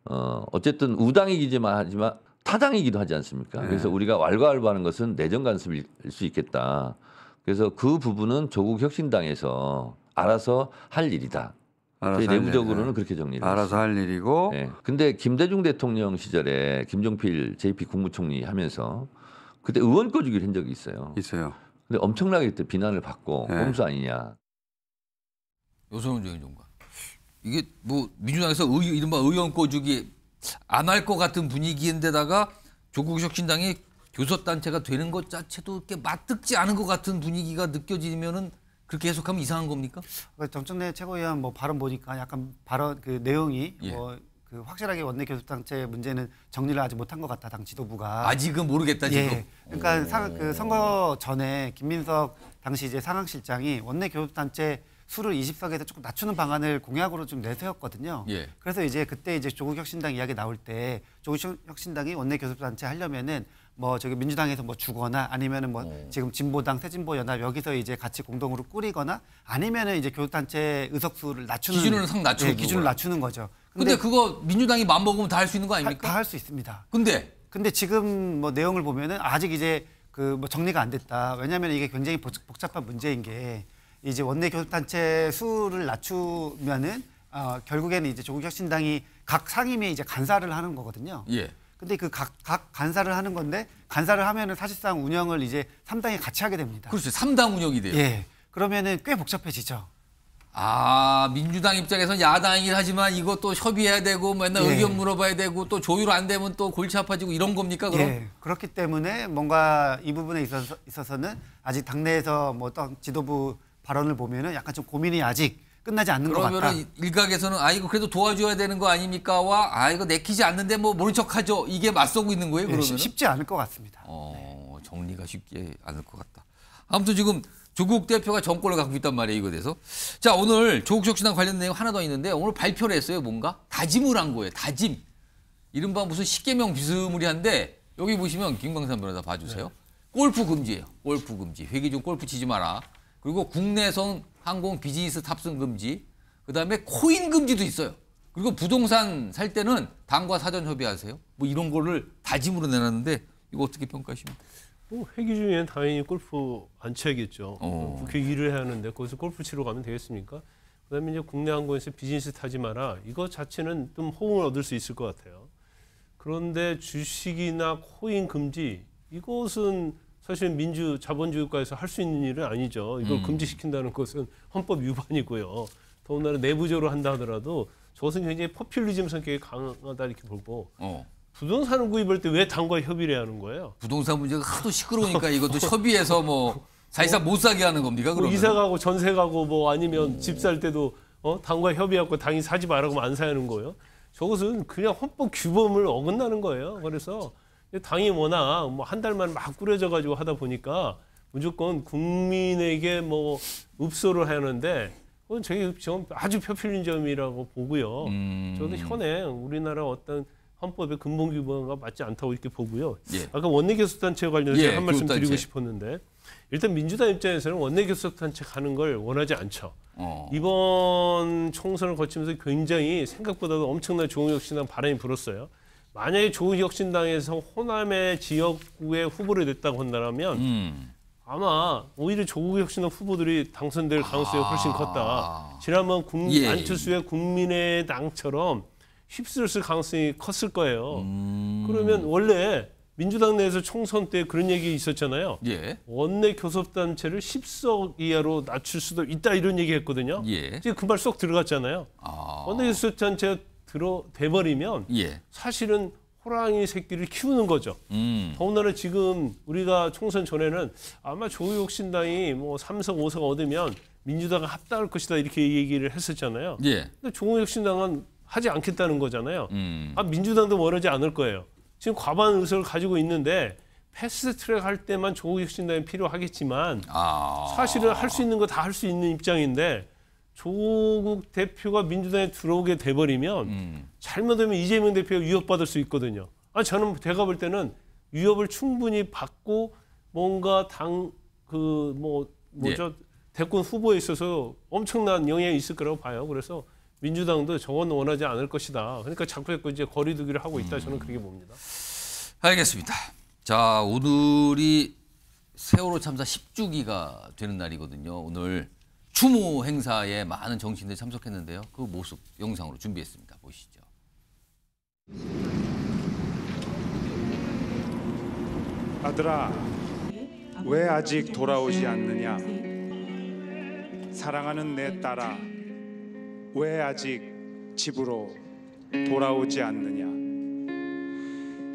S1: 어, 어쨌든 우당이기지만 하지만 타당이기도 하지 않습니까? 네. 그래서 우리가 왈가왈부하는 것은 내정 간섭일 수 있겠다. 그래서 그 부분은 조국 혁신당에서 알아서 할 일이다. 알아서 저희 내부적으로는 그렇게 정리를 알아서 할 일이고. 네. 근데 김대중 대통령 시절에 김종필 JP 국무총리 하면서 그때 의원권 주기를 한 적이 있어요. 있어요. 근데 엄청나게 그때 비난을 받고 네. 꼼수 아니냐.
S2: 노소문 조인종과. 이게 뭐 민주당에서 의, 이른바 의원 꼬주기 안 할 것 같은 분위기인데다가 조국 혁신당이 교섭단체가 되는 것 자체도 이렇게 맞듣지 않은 것 같은 분위기가 느껴지면은
S7: 그렇게 해석하면 이상한 겁니까? 그 정청래 최고위원 뭐 발언 보니까 약간 발언 그 내용이 예. 뭐그 확실하게 원내 교섭단체 문제는 정리를 아직 못한 것 같다 당 지도부가 아직은 모르겠다 예. 지금. 예. 그러니까 사, 그 선거 전에 김민석 당시 이제 상황실장이 원내 교섭단체 수를 2 4석에서 조금 낮추는 방안을 공약으로 좀 내세웠거든요. 예. 그래서 이제 그때 이제 조국혁신당 이야기 나올 때 조국혁신당이 원내 교섭단체 하려면은 뭐 저기 민주당에서 뭐 주거나 아니면은 뭐 오. 어. 지금 진보당 새진보연합 여기서 이제 같이 공동으로 꾸리거나 아니면은 이제 교섭단체 의석수를 낮추는 기준을 상 낮추는 예, 기준을 낮추는 거죠. 근데, 근데
S2: 그거 민주당이 마음 먹으면 다 할 수 있는 거 아닙니까? 다 할 수 있습니다.
S7: 근데 근데 지금 뭐 내용을 보면은 아직 이제 그 뭐 정리가 안 됐다. 왜냐하면 이게 굉장히 복잡한 문제인 게 이제 원내 교섭단체 수를 낮추면은 어, 결국에는 이제 조국혁신당이 각 상임위에 이제 간사를 하는 거거든요. 예. 근데 그각 각 간사를 하는 건데 간사를 하면은 사실상 운영을 이제 삼당이 같이 하게 됩니다. 그렇죠. 삼당 운영이 돼요. 예. 그러면은
S2: 꽤 복잡해지죠. 아 민주당 입장에선 야당이긴 하지만 이것도 협의해야 되고 맨날 예. 의견 물어봐야 되고 또 조율 안 되면 또 골치 아파지고 이런 겁니까 그럼? 예. 그렇기
S7: 때문에 뭔가 이 부분에 있어서, 는 아직 당내에서 뭐 어떤 지도부 발언을 보면은 약간 좀 고민이 아직 끝나지 않는 것 같다. 그러면
S2: 일각에서는 아 이거 그래도 도와줘야 되는 거 아닙니까와 아 이거 내키지 않는데 뭐 모른 척하죠 이게 맞서고 있는 거예요 그러면 예, 쉽지 않을 것 같습니다. 어 네. 정리가 쉽게 않을 것 같다. 아무튼 지금 조국 대표가 정권을 갖고 있단 말이에요 이거 돼서 자 오늘 조국 혁신당 관련 내용 하나 더 있는데 오늘 발표를 했어요 뭔가 다짐을 한 거예요 다짐 이른바 무슨 십계명 비스무리한데 여기 보시면 김광삼 변호사 봐주세요 네. 골프 금지예요 골프 금지 회기 중 골프 치지 마라 그리고 국내선 항공 비즈니스 탑승 금지, 그다음에 코인 금지도 있어요. 그리고 부동산 살 때는 당과 사전 협의하세요. 뭐 이런 거를 다짐으로 내놨는데 이거 어떻게 평가하십니까?
S3: 뭐 회기 중에는 당연히 골프 안 쳐야겠죠. 어. 국회 일을 해야 하는데 거기서 골프 치러 가면 되겠습니까? 그다음에 이제 국내 항공에서 비즈니스 타지 마라. 이거 자체는 좀 호응을 얻을 수 있을 것 같아요. 그런데 주식이나 코인 금지 이것은 사실 민주 자본주의국가에서 할 수 있는 일은 아니죠. 이걸 음. 금지시킨다는 것은 헌법 위반이고요. 더군다나 내부적으로 한다 하더라도 저것은 굉장히 포퓰리즘 성격이 강하다 이렇게 보고 어. 부동산을 구입할 때 왜 당과 협의를 해야 하는 거예요? 부동산 문제가 하도 시끄러우니까 이것도 협의해서 뭐 사실상 못 사게 하는 겁니까? 뭐 그러뭐 이사 가고 전세 가고 뭐 아니면 음. 집살 때도 어? 당과 협의하고 당이 사지 말라고 하면 안 사는 거예요. 저것은 그냥 헌법 규범을 어긋나는 거예요. 그래서 당이 워낙 뭐 한 달만 막 꾸려져가지고 하다 보니까 무조건 국민에게 뭐 읍소를 하는데 그건 저희 좀 아주 표필인 점이라고 보고요. 음. 저는 현행 우리나라 어떤 헌법의 근본 규범과 맞지 않다고 이렇게 보고요. 예. 아까 원내교섭단체 관련해서 예, 한 말씀 교섭단체. 드리고 싶었는데 일단 민주당 입장에서는 원내교섭단체 가는 걸 원하지 않죠. 어. 이번 총선을 거치면서 굉장히 생각보다도 엄청난 조홍혁 씨랑 바람이 불었어요. 만약에 조국혁신당에서 호남의 지역구에 후보를 냈다고 한다면 음. 아마 오히려 조국혁신당 후보들이 당선될 가능성이 아. 훨씬 컸다. 지난번 국, 예. 안철수의 국민의당처럼 휩쓸 을 가능성이 컸을 거예요. 음. 그러면 원래 민주당 내에서 총선 때 그런 얘기 있었잖아요. 예. 원내 교섭단체를 10석 이하로 낮출 수도 있다 이런 얘기 했거든요. 예. 이금그말쏙 들어갔잖아요. 아. 원내 교섭단체가 들어 돼버리면 예. 사실은 호랑이 새끼를 키우는 거죠. 음. 더군다나 지금 우리가 총선 전에는 아마 조국신당이 뭐 삼성 오성 얻으면 민주당과 합당할 것이다 이렇게 얘기를 했었잖아요. 예. 근데 조국신당은 하지 않겠다는 거잖아요. 음. 아, 민주당도 원하지 않을 거예요. 지금 과반 의석을 가지고 있는데 패스트트랙 할 때만 조국혁신당이 필요하겠지만 아. 사실은 할 수 있는 거 다 할 수 있는 입장인데 조국 대표가 민주당에 들어오게 돼버리면 음. 잘못하면 이재명 대표가 위협받을 수 있거든요. 아 저는 제가 볼 때는 위협을 충분히 받고 뭔가 당 그 뭐 뭐죠 예. 대권 후보에 있어서 엄청난 영향이 있을 거라고 봐요. 그래서 민주당도 정원 원하지 않을 것이다. 그러니까 자꾸 자꾸 이제 거리두기를 하고 있다. 저는 음. 그렇게 봅니다.
S2: 알겠습니다. 자 오늘이 세월호 참사 10주기가 되는 날이거든요. 오늘 추모 행사에 많은 정치인들이 참석했는데요. 그 모습 영상으로 준비했습니다. 보시죠.
S4: 아들아, 왜 아직 돌아오지 않느냐? 사랑하는 내 딸아, 왜 아직 집으로 돌아오지 않느냐?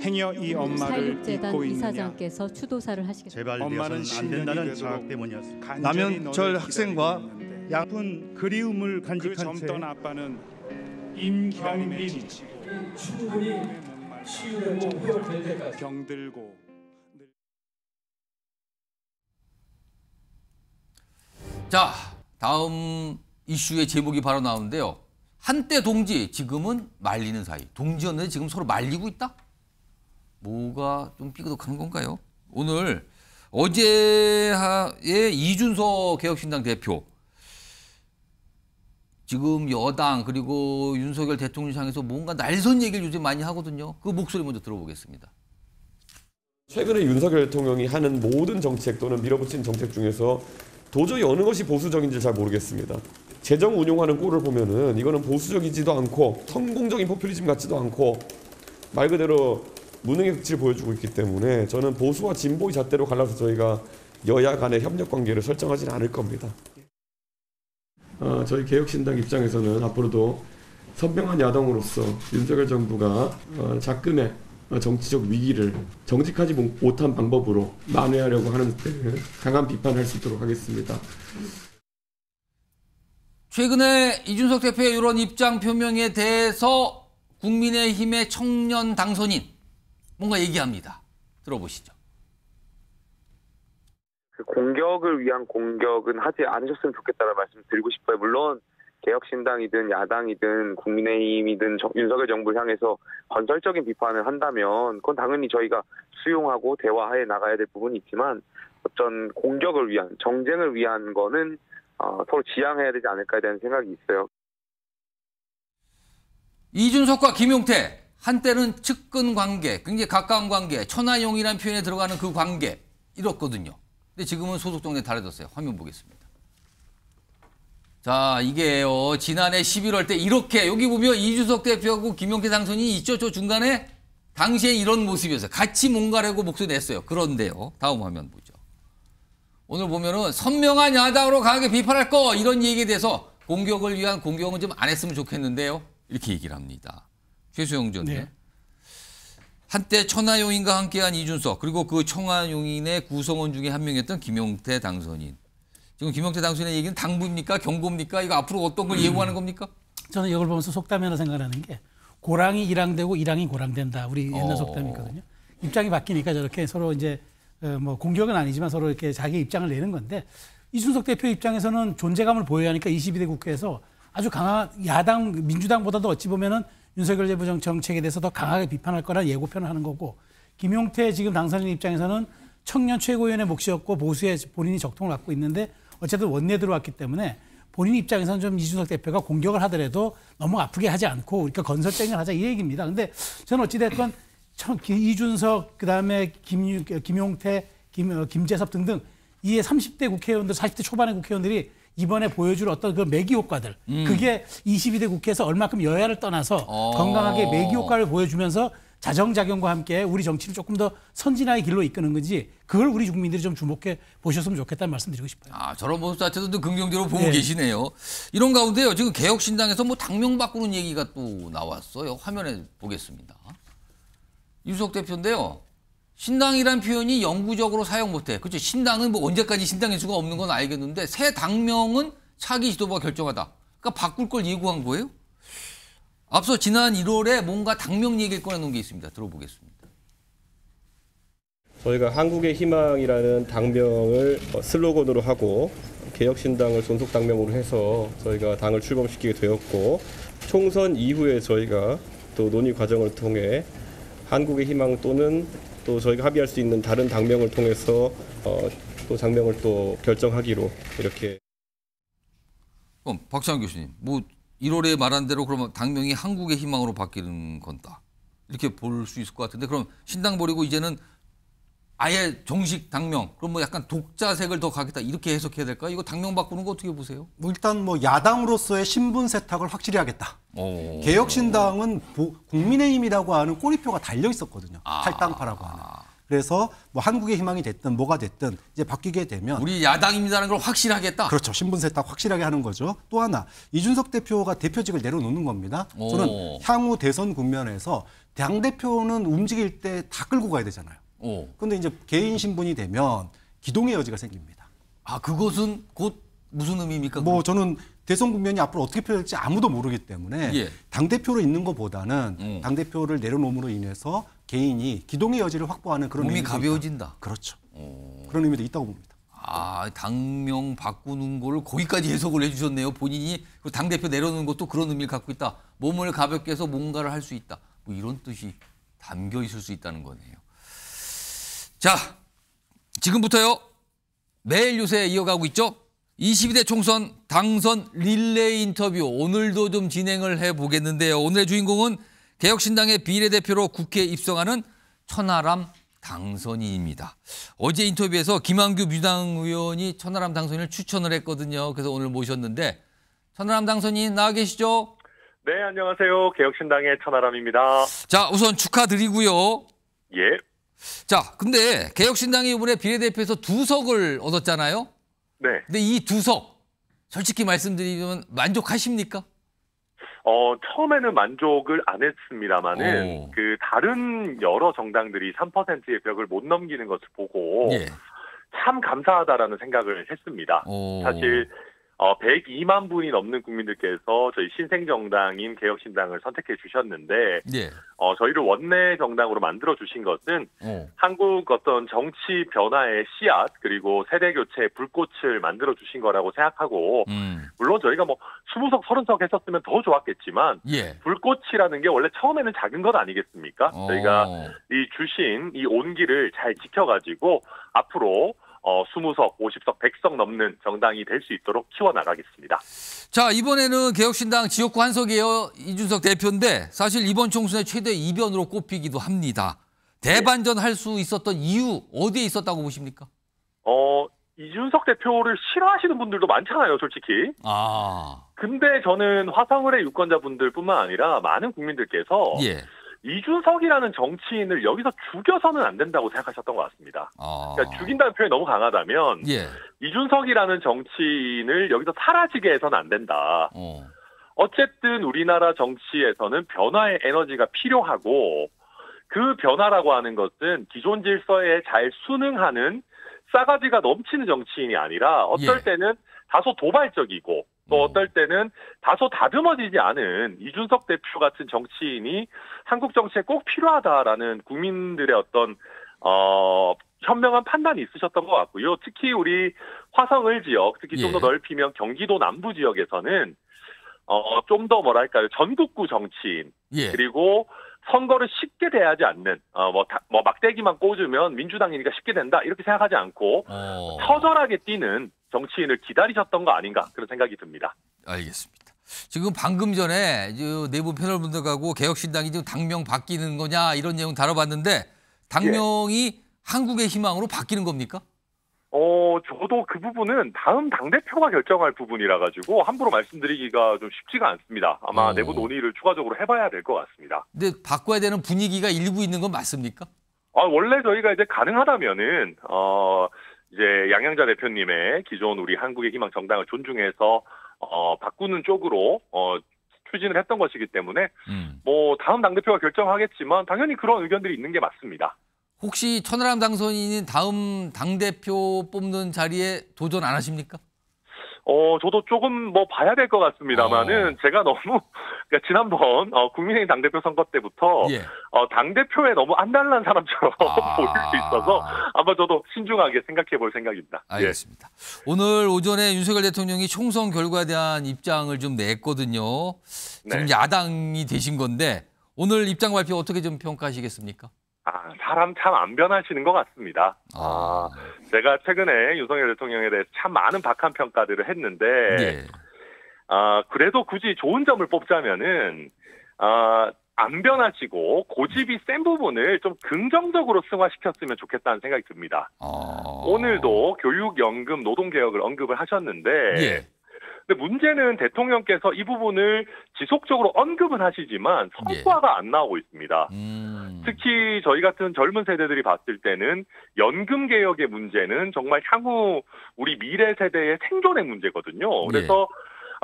S4: 행여 이 엄마를 사육재 이사장께서 추도사를 하시겠습니다. 엄마는 안 된다는 자학 때문이었습니다. 남현철 학생과 양분
S6: 그리움을 그
S4: 간직한 채 아빠는 임경빈
S7: 충분히 치유되고 회복될 때까지
S4: 경들고
S2: 자 다음 이슈의 제목이 바로 나오는데요. 한때 동지 지금은 말리는 사이 동지였는데 지금 서로 말리고 있다? 뭐가 좀 삐그덕한 건가요? 오늘 어제의 이준석 개혁신당 대표 지금 여당 그리고 윤석열 대통령 향해서 뭔가 날선 얘기를 요즘 많이 하거든요. 그 목소리 먼저 들어보겠습니다.
S3: 최근에 윤석열 대통령이 하는 모든 정책 또는 밀어붙인 정책 중에서 도저히 어느 것이 보수적인지 잘 모르겠습니다. 재정 운용하는 꼴을 보면은 이거는 보수적이지도 않고 성공적인 포퓰리즘 같지도 않고 말 그대로 무능의 극치를 보여주고 있기 때문에 저는 보수와 진보의 잣대로 갈라서 저희가 여야 간의 협력 관계를 설정하지는 않을 겁니다. 어, 저희 개혁신당 입장에서는 앞으로도 선명한 야당으로서 윤석열 정부가 어, 작금의 정치적 위기를 정직하지 못한 방법으로 만회하려고 하는 강한 비판할 수 있도록 하겠습니다.
S2: 최근에 이준석 대표의 이런 입장 표명에 대해서 국민의힘의 청년 당선인 뭔가 얘기합니다. 들어보시죠.
S5: 그 공격을 위한 공격은 하지 않으셨으면 좋겠다는 말씀 을 드리고 싶어요. 물론 개혁신당이든 야당이든 국민의힘이든 윤석열 정부를 향해서 건설적인 비판을 한다면 그건 당연히 저희가 수용하고 대화해 나가야 될 부분이 있지만 어떤 공격을 위한 정쟁을 위한 거는 어, 서로 지양해야 되지 않을까에 대한 생각이 있어요.
S2: 이준석과 김용태 한때는 측근 관계, 굉장히 가까운 관계, 천하용이라는 표현에 들어가는 그 관계 이렇거든요. 근데 지금은 소속 정당 달라졌어요. 화면 보겠습니다. 자, 이게요. 지난해 11월 때 이렇게 여기 보면 이주석 대표하고 김용태 당선인이 있죠. 저 중간에 당시에 이런 모습이었어요. 같이 뭔가라고 목소리 냈어요. 그런데요. 다음 화면 보죠. 오늘 보면은 선명한 야당으로 강하게 비판할 거 이런 얘기에 대해서 공격을 위한 공격은 좀 안 했으면 좋겠는데요. 이렇게 얘기를 합니다. 최수영전대. 네. 한때 천하용인과 함께한 이준석 그리고 그 청하용인의 구성원 중에 한 명이었던 김용태 당선인. 지금 김용태 당선인의 얘기는
S6: 당부입니까? 경고입니까? 이거 앞으로 어떤 걸 음. 예고하는 겁니까? 저는 이걸 보면서 속담이라 생각하는 게 고랑이 이랑되고 이랑이 고랑된다. 우리 옛날 어. 속담이 있거든요. 입장이 바뀌니까 저렇게 서로 이제 어, 뭐 공격은 아니지만 서로 이렇게 자기 입장을 내는 건데 이준석 대표 입장에서는 존재감을 보여야 하니까 22대 국회에서 아주 강한 야당 민주당보다도 어찌 보면은 윤석열 대부정 정책에 대해서 더 강하게 비판할 거란 예고편을 하는 거고 김용태 지금 당선인 입장에서는 청년 최고위원의 몫이었고 보수의 본인이 적통을 갖고 있는데 어쨌든 원내 들어왔기 때문에 본인 입장에서는 좀 이준석 대표가 공격을 하더라도 너무 아프게 하지 않고 그러니까 건설적인 하자 이 얘기입니다. 근데 저는 어찌됐건 이준석 그다음에 김, 김용태, 김, 어, 김재섭 등등 이에 30대 국회의원들, 40대 초반의 국회의원들이 이번에 보여줄 어떤 그 매기 효과들 음. 그게 22대 국회에서 얼마큼 여야를 떠나서 어. 건강하게 매기 효과를 보여주면서 자정작용과 함께 우리 정치를 조금 더 선진화의 길로 이끄는 건지 그걸 우리 국민들이 좀 주목해 보셨으면 좋겠다는 말씀드리고 싶어요.
S2: 아 저런 모습 자체도
S6: 긍정적으로 보고 네.
S2: 계시네요. 이런 가운데요 지금 개혁신당에서 뭐 당명 바꾸는 얘기가 또 나왔어요. 화면에 보겠습니다. 유석 대표인데요. 신당이란 표현이 영구적으로 사용 못해. 그렇죠. 신당은 뭐 언제까지 신당일 수가 없는 건 알겠는데 새 당명은 차기 지도부가 결정하다. 그러니까 바꿀 걸 예고한 거예요. 앞서 지난 1월에 뭔가 당명 얘기를 꺼내놓은 게 있습니다. 들어보겠습니다.
S3: 저희가 한국의 희망이라는 당명을 어, 슬로건으로 하고 개혁신당을 존속 당명으로 해서 저희가 당을 출범시키게 되었고 총선 이후에 저희가 또 논의 과정을 통해 한국의 희망 또는 또 저희가 합의할 수 있는 다른 당명을 통해서 어, 또당명을또 결정하기로 이렇게.
S2: 그럼 박찬 교수님, 뭐 1월에 말한 대로 그러면 당명이 한국의 희망으로 바뀌는 건다. 이렇게 볼 수 있을 것 같은데 그럼 신당 버리고 이제는 아예 정식 당명 그럼 뭐 약간 독자색을 더 가겠다 이렇게 해석해야 될까? 이거 당명 바꾸는 거 어떻게 보세요?
S4: 뭐 일단 뭐 야당으로서의 신분 세탁을 확실히 하겠다. 오. 개혁신당은 보, 국민의힘이라고 하는 꼬리표가 달려 있었거든요. 아. 탈당파라고 하는. 그래서 뭐 한국의 희망이 됐든 뭐가 됐든 이제 바뀌게 되면
S2: 우리 야당입니다라는 걸 확실하겠다. 그렇죠.
S4: 신분 세탁 확실하게 하는 거죠. 또 하나 이준석 대표가 대표직을 내려놓는 겁니다. 오. 저는 향후 대선 국면에서 당 대표는 움직일 때 다 끌고 가야 되잖아요. 오. 어. 근데 이제 개인 신분이 되면 기동의 여지가 생깁니다. 아, 그것은 곧 무슨 의미입니까? 뭐 저는 대선 국면이 앞으로 어떻게 펼칠지 아무도 모르기 때문에 예. 당 대표로 있는 것보다는 음. 당 대표를 내려놓음으로 인해서 개인이 기동의 여지를 확보하는 그런 몸이 가벼워진다. 그렇죠. 오. 어. 그런 의미도 있다고 봅니다. 아 당명 바꾸는 걸 거기까지 해석을
S2: 해주셨네요. 본인이 그 당 대표 내려놓는 것도 그런 의미를 갖고 있다. 몸을 가볍게 해서 뭔가를 할 수 있다. 뭐 이런 뜻이 담겨 있을 수 있다는 거네요. 자, 지금부터요. 매일 요새 이어가고 있죠. 22대 총선 당선 릴레이 인터뷰 오늘도 좀 진행을 해보겠는데요. 오늘의 주인공은 개혁신당의 비례대표로 국회에 입성하는 천하람 당선인입니다. 어제 인터뷰에서 김한규 민당 의원이 천하람 당선인을 추천을 했거든요. 그래서 오늘 모셨는데
S5: 천하람 당선인 나와 계시죠? 네, 안녕하세요. 개혁신당의 천하람입니다.
S2: 자, 우선 축하드리고요. 예. 자, 근데 개혁신당이 이번에 비례대표에서 두 석을 얻었잖아요. 네. 근데 이 두 석, 솔직히 말씀드리면 만족하십니까?
S5: 어, 처음에는 만족을 안 했습니다만은, 오. 그, 다른 여러 정당들이 3%의 벽을 못 넘기는 것을 보고, 예. 참 감사하다라는 생각을 했습니다. 오. 사실 어, 102만 분이 넘는 국민들께서 저희 신생정당인 개혁신당을 선택해 주셨는데 예. 어, 저희를 원내 정당으로 만들어 주신 것은 오. 어. 한국 어떤 정치 변화의 씨앗 그리고 세대 교체의 불꽃을 만들어 주신 거라고 생각하고 음. 물론 저희가 뭐 20석 30석 했었으면 더 좋았겠지만 예. 불꽃이라는 게 원래 처음에는 작은 것 아니겠습니까? 오. 어. 저희가 이 주신 이 온기를 잘 지켜가지고 앞으로 어, 20석, 50석, 100석 넘는 정당이 될 수 있도록 키워나가겠습니다.
S2: 자, 이번에는 개혁신당 지역구 한석이에요. 이준석 대표인데 사실 이번 총선의 최대 이변으로 꼽히기도 합니다. 대반전 할 수 있었던 이유 어디에 있었다고 보십니까?
S5: 어, 이준석 대표를 싫어하시는 분들도 많잖아요, 솔직히. 아. 근데 저는 화성을의 유권자분들뿐만 아니라 많은 국민들께서 예. 이준석이라는 정치인을 여기서 죽여서는 안 된다고 생각하셨던 것 같습니다. 아... 그러니까 죽인다는 표현이 너무 강하다면 예. 이준석이라는 정치인을 여기서 사라지게 해서는 안 된다. 어. 어쨌든 우리나라 정치에서는 변화의 에너지가 필요하고 그 변화라고 하는 것은 기존 질서에 잘 순응하는 싸가지가 넘치는 정치인이 아니라 어떨 예. 때는 다소 도발적이고 또 어떨 때는 다소 다듬어지지 않은 이준석 대표 같은 정치인이 한국 정치에 꼭 필요하다라는 국민들의 어떤 어 현명한 판단이 있으셨던 것 같고요. 특히 우리 화성을 지역, 특히 좀더 예. 넓히면 경기도 남부 지역에서는 어, 좀 더 뭐랄까요. 전국구 정치인. 예. 그리고 선거를 쉽게 대하지 않는, 어, 뭐, 다, 뭐 막대기만 꽂으면 민주당이니까 쉽게 된다. 이렇게 생각하지 않고, 어... 처절하게 뛰는 정치인을 기다리셨던 거 아닌가 그런 생각이 듭니다. 알겠습니다.
S2: 지금 방금 전에 내부 패널분들하고 개혁신당이 지금 당명 바뀌는 거냐 이런 내용 다뤄봤는데 당명이 예. 한국의 희망으로 바뀌는 겁니까?
S5: 어, 저도 그 부분은 다음 당대표가 결정할 부분이라 가지고 함부로 말씀드리기가 좀 쉽지가 않습니다. 아마 오. 어. 내부 논의를 추가적으로 해봐야 될 것 같습니다.
S2: 근데 바꿔야 되는 분위기가 일부 있는 건 맞습니까?
S5: 아, 원래 저희가 이제 가능하다면은, 어, 이제 양양자 대표님의 기존 우리 한국의 희망 정당을 존중해서 어, 바꾸는 쪽으로 어, 추진을 했던 것이기 때문에 음. 뭐 다음 당 대표가 결정하겠지만 당연히 그런 의견들이 있는 게 맞습니다.
S2: 혹시 천하람 당선인인 다음 당 대표 뽑는 자리에 도전 안 하십니까?
S5: 어, 저도 조금 뭐 봐야 될 것 같습니다만은 어. 제가 너무 그러니까 지난번 어, 국민의힘 당대표 선거 때부터 예. 어, 당대표에 너무 안달난 사람처럼 아. 보일 수 있어서 아마 저도 신중하게 생각해 볼 생각입니다. 예. 알겠습니다.
S2: 예. 오늘 오전에 윤석열 대통령이 총선 결과에 대한 입장을 좀 냈거든요. 지금 네. 야당이 되신 건데 오늘 입장 발표 어떻게 좀 평가하시겠습니까?
S5: 아, 사람 참 안 변하시는 것 같습니다. 아. 제가 최근에 윤석열 대통령에 대해서 참 많은 박한 평가들을 했는데, 예. 아, 그래도 굳이 좋은 점을 뽑자면은, 아, 안 변하시고 고집이 센 부분을 좀 긍정적으로 승화시켰으면 좋겠다는 생각이 듭니다. 아... 오늘도 교육연금 노동개혁을 언급을 하셨는데 예. 근데 문제는 대통령께서 이 부분을 지속적으로 언급은 하시지만 성과가 예. 안 나오고 있습니다. 음. 특히 저희 같은 젊은 세대들이 봤을 때는 연금 개혁의 문제는 정말 향후 우리 미래 세대의 생존의 문제거든요. 예. 그래서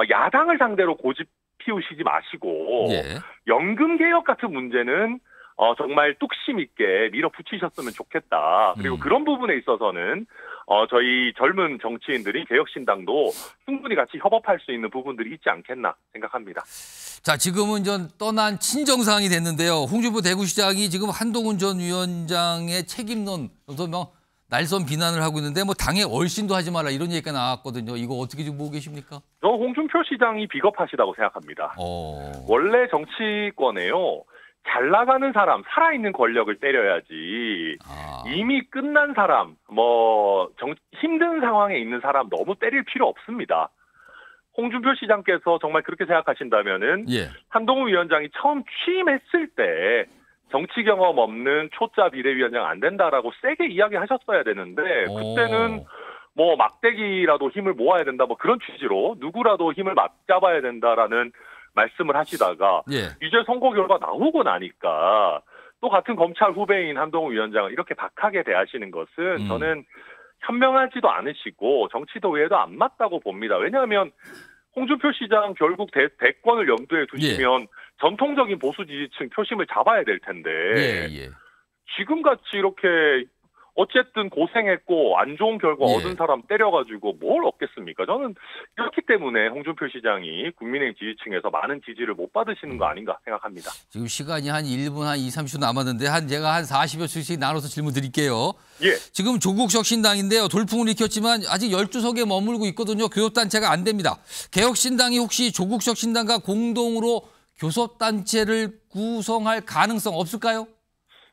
S5: 예. 야당을 상대로 고집 피우시지 마시고 예. 연금 개혁 같은 문제는 어, 정말 뚝심 있게 밀어붙이셨으면 좋겠다. 그리고 음. 그런 부분에 있어서는 어, 저희 젊은 정치인들이 개혁신당도 충분히 같이 협업할 수 있는 부분들이 있지 않겠나 생각합니다.
S2: 자, 지금은 전 떠난 친정상이 됐는데요. 홍준표 대구시장이 지금 한동훈 전 위원장의 책임론, 뭐 날선 비난을 하고 있는데 뭐 당에 얼씬도 하지 마라 이런 얘기가 나왔거든요. 이거 어떻게 좀 보고 계십니까?
S5: 저 홍준표 시장이 비겁하시다고 생각합니다. 어... 원래 정치권에요. 잘 나가는 사람, 살아있는 권력을 때려야지. 아. 이미 끝난 사람, 뭐, 정, 힘든 상황에 있는 사람 너무 때릴 필요 없습니다. 홍준표 시장께서 정말 그렇게 생각하신다면은 예. 한동훈 위원장이 처음 취임했을 때 정치 경험 없는 초짜 비례위원장 안 된다라고 세게 이야기하셨어야 되는데 그때는 뭐 막대기라도 힘을 모아야 된다 뭐 그런 취지로 누구라도 힘을 맞잡아야 된다라는 말씀을 하시다가 예. 유죄 선거 결과 나오고 나니까 또 같은 검찰 후배인 한동훈 위원장을 이렇게 박하게 대하시는 것은 음. 저는 현명하지도 않으시고 정치도 외에도 안 맞다고 봅니다. 왜냐하면 홍준표 시장 결국 대, 대권을 염두에 두시면 예. 전통적인 보수 지지층 표심을 잡아야 될 텐데 예, 예. 지금같이 이렇게 어쨌든 고생했고 안 좋은 결과 예. 얻은 사람 때려가지고 뭘 얻겠습니까? 저는 그렇기 때문에 홍준표 시장이 국민의힘 지지층에서 많은 지지를 못 받으시는 거 음. 아닌가 생각합니다.
S2: 지금 시간이 한 1분 한 2, 30초 남았는데 한 제가 한 40여 초씩 나눠서 질문 드릴게요. 예. 지금 조국 혁신당인데요. 돌풍을 익혔지만 아직 12석에 머물고 있거든요. 교섭단체가 안 됩니다. 개혁신당이 혹시 조국 혁신당과 공동으로 교섭단체를 구성할
S5: 가능성 없을까요?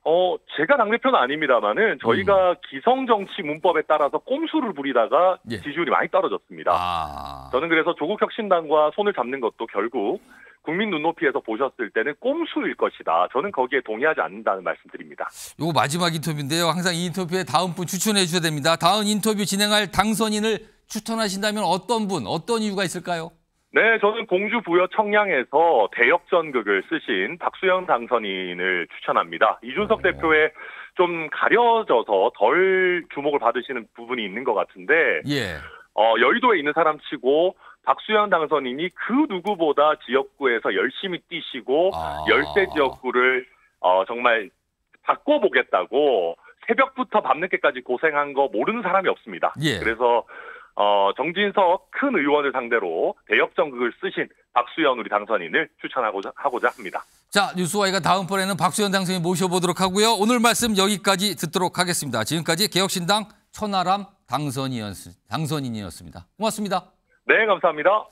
S5: 어, 제가 당대표는 아닙니다만은 저희가 음. 기성정치 문법에 따라서 꼼수를 부리다가 예. 지지율이 많이 떨어졌습니다. 아. 저는 그래서 조국혁신당과 손을 잡는 것도 결국 국민 눈높이에서 보셨을 때는 꼼수일 것이다. 저는 거기에 동의하지 않는다는 말씀드립니다.
S2: 요 마지막 인터뷰인데요. 항상 이 인터뷰에 다음 분 추천해 주셔야 됩니다. 다음 인터뷰 진행할 당선인을 추천하신다면 어떤 분, 어떤 이유가 있을까요?
S5: 네, 저는 공주 부여 청량에서 대역전극을 쓰신 박수영 당선인을 추천합니다. 이준석 네. 대표의 좀 가려져서 덜 주목을 받으시는 부분이 있는 것 같은데, 예. 어, 여의도에 있는 사람치고 박수현 당선인이 그 누구보다 지역구에서 열심히 뛰시고 아. 열세 지역구를 어, 정말 바꿔보겠다고 새벽부터 밤늦게까지 고생한 거 모르는 사람이 없습니다. 예. 그래서 어, 정진석 큰 의원을 상대로 대역전극을 쓰신 박수현 우리 당선인을 추천하고자 하고자 합니다.
S2: 자, 뉴스와이가 다음번에는 박수현 당선인 모셔보도록 하고요. 오늘 말씀 여기까지 듣도록 하겠습니다. 지금까지 개혁신당 천하람 당선인이었, 당선인이었습니다. 고맙습니다. 네, 감사합니다.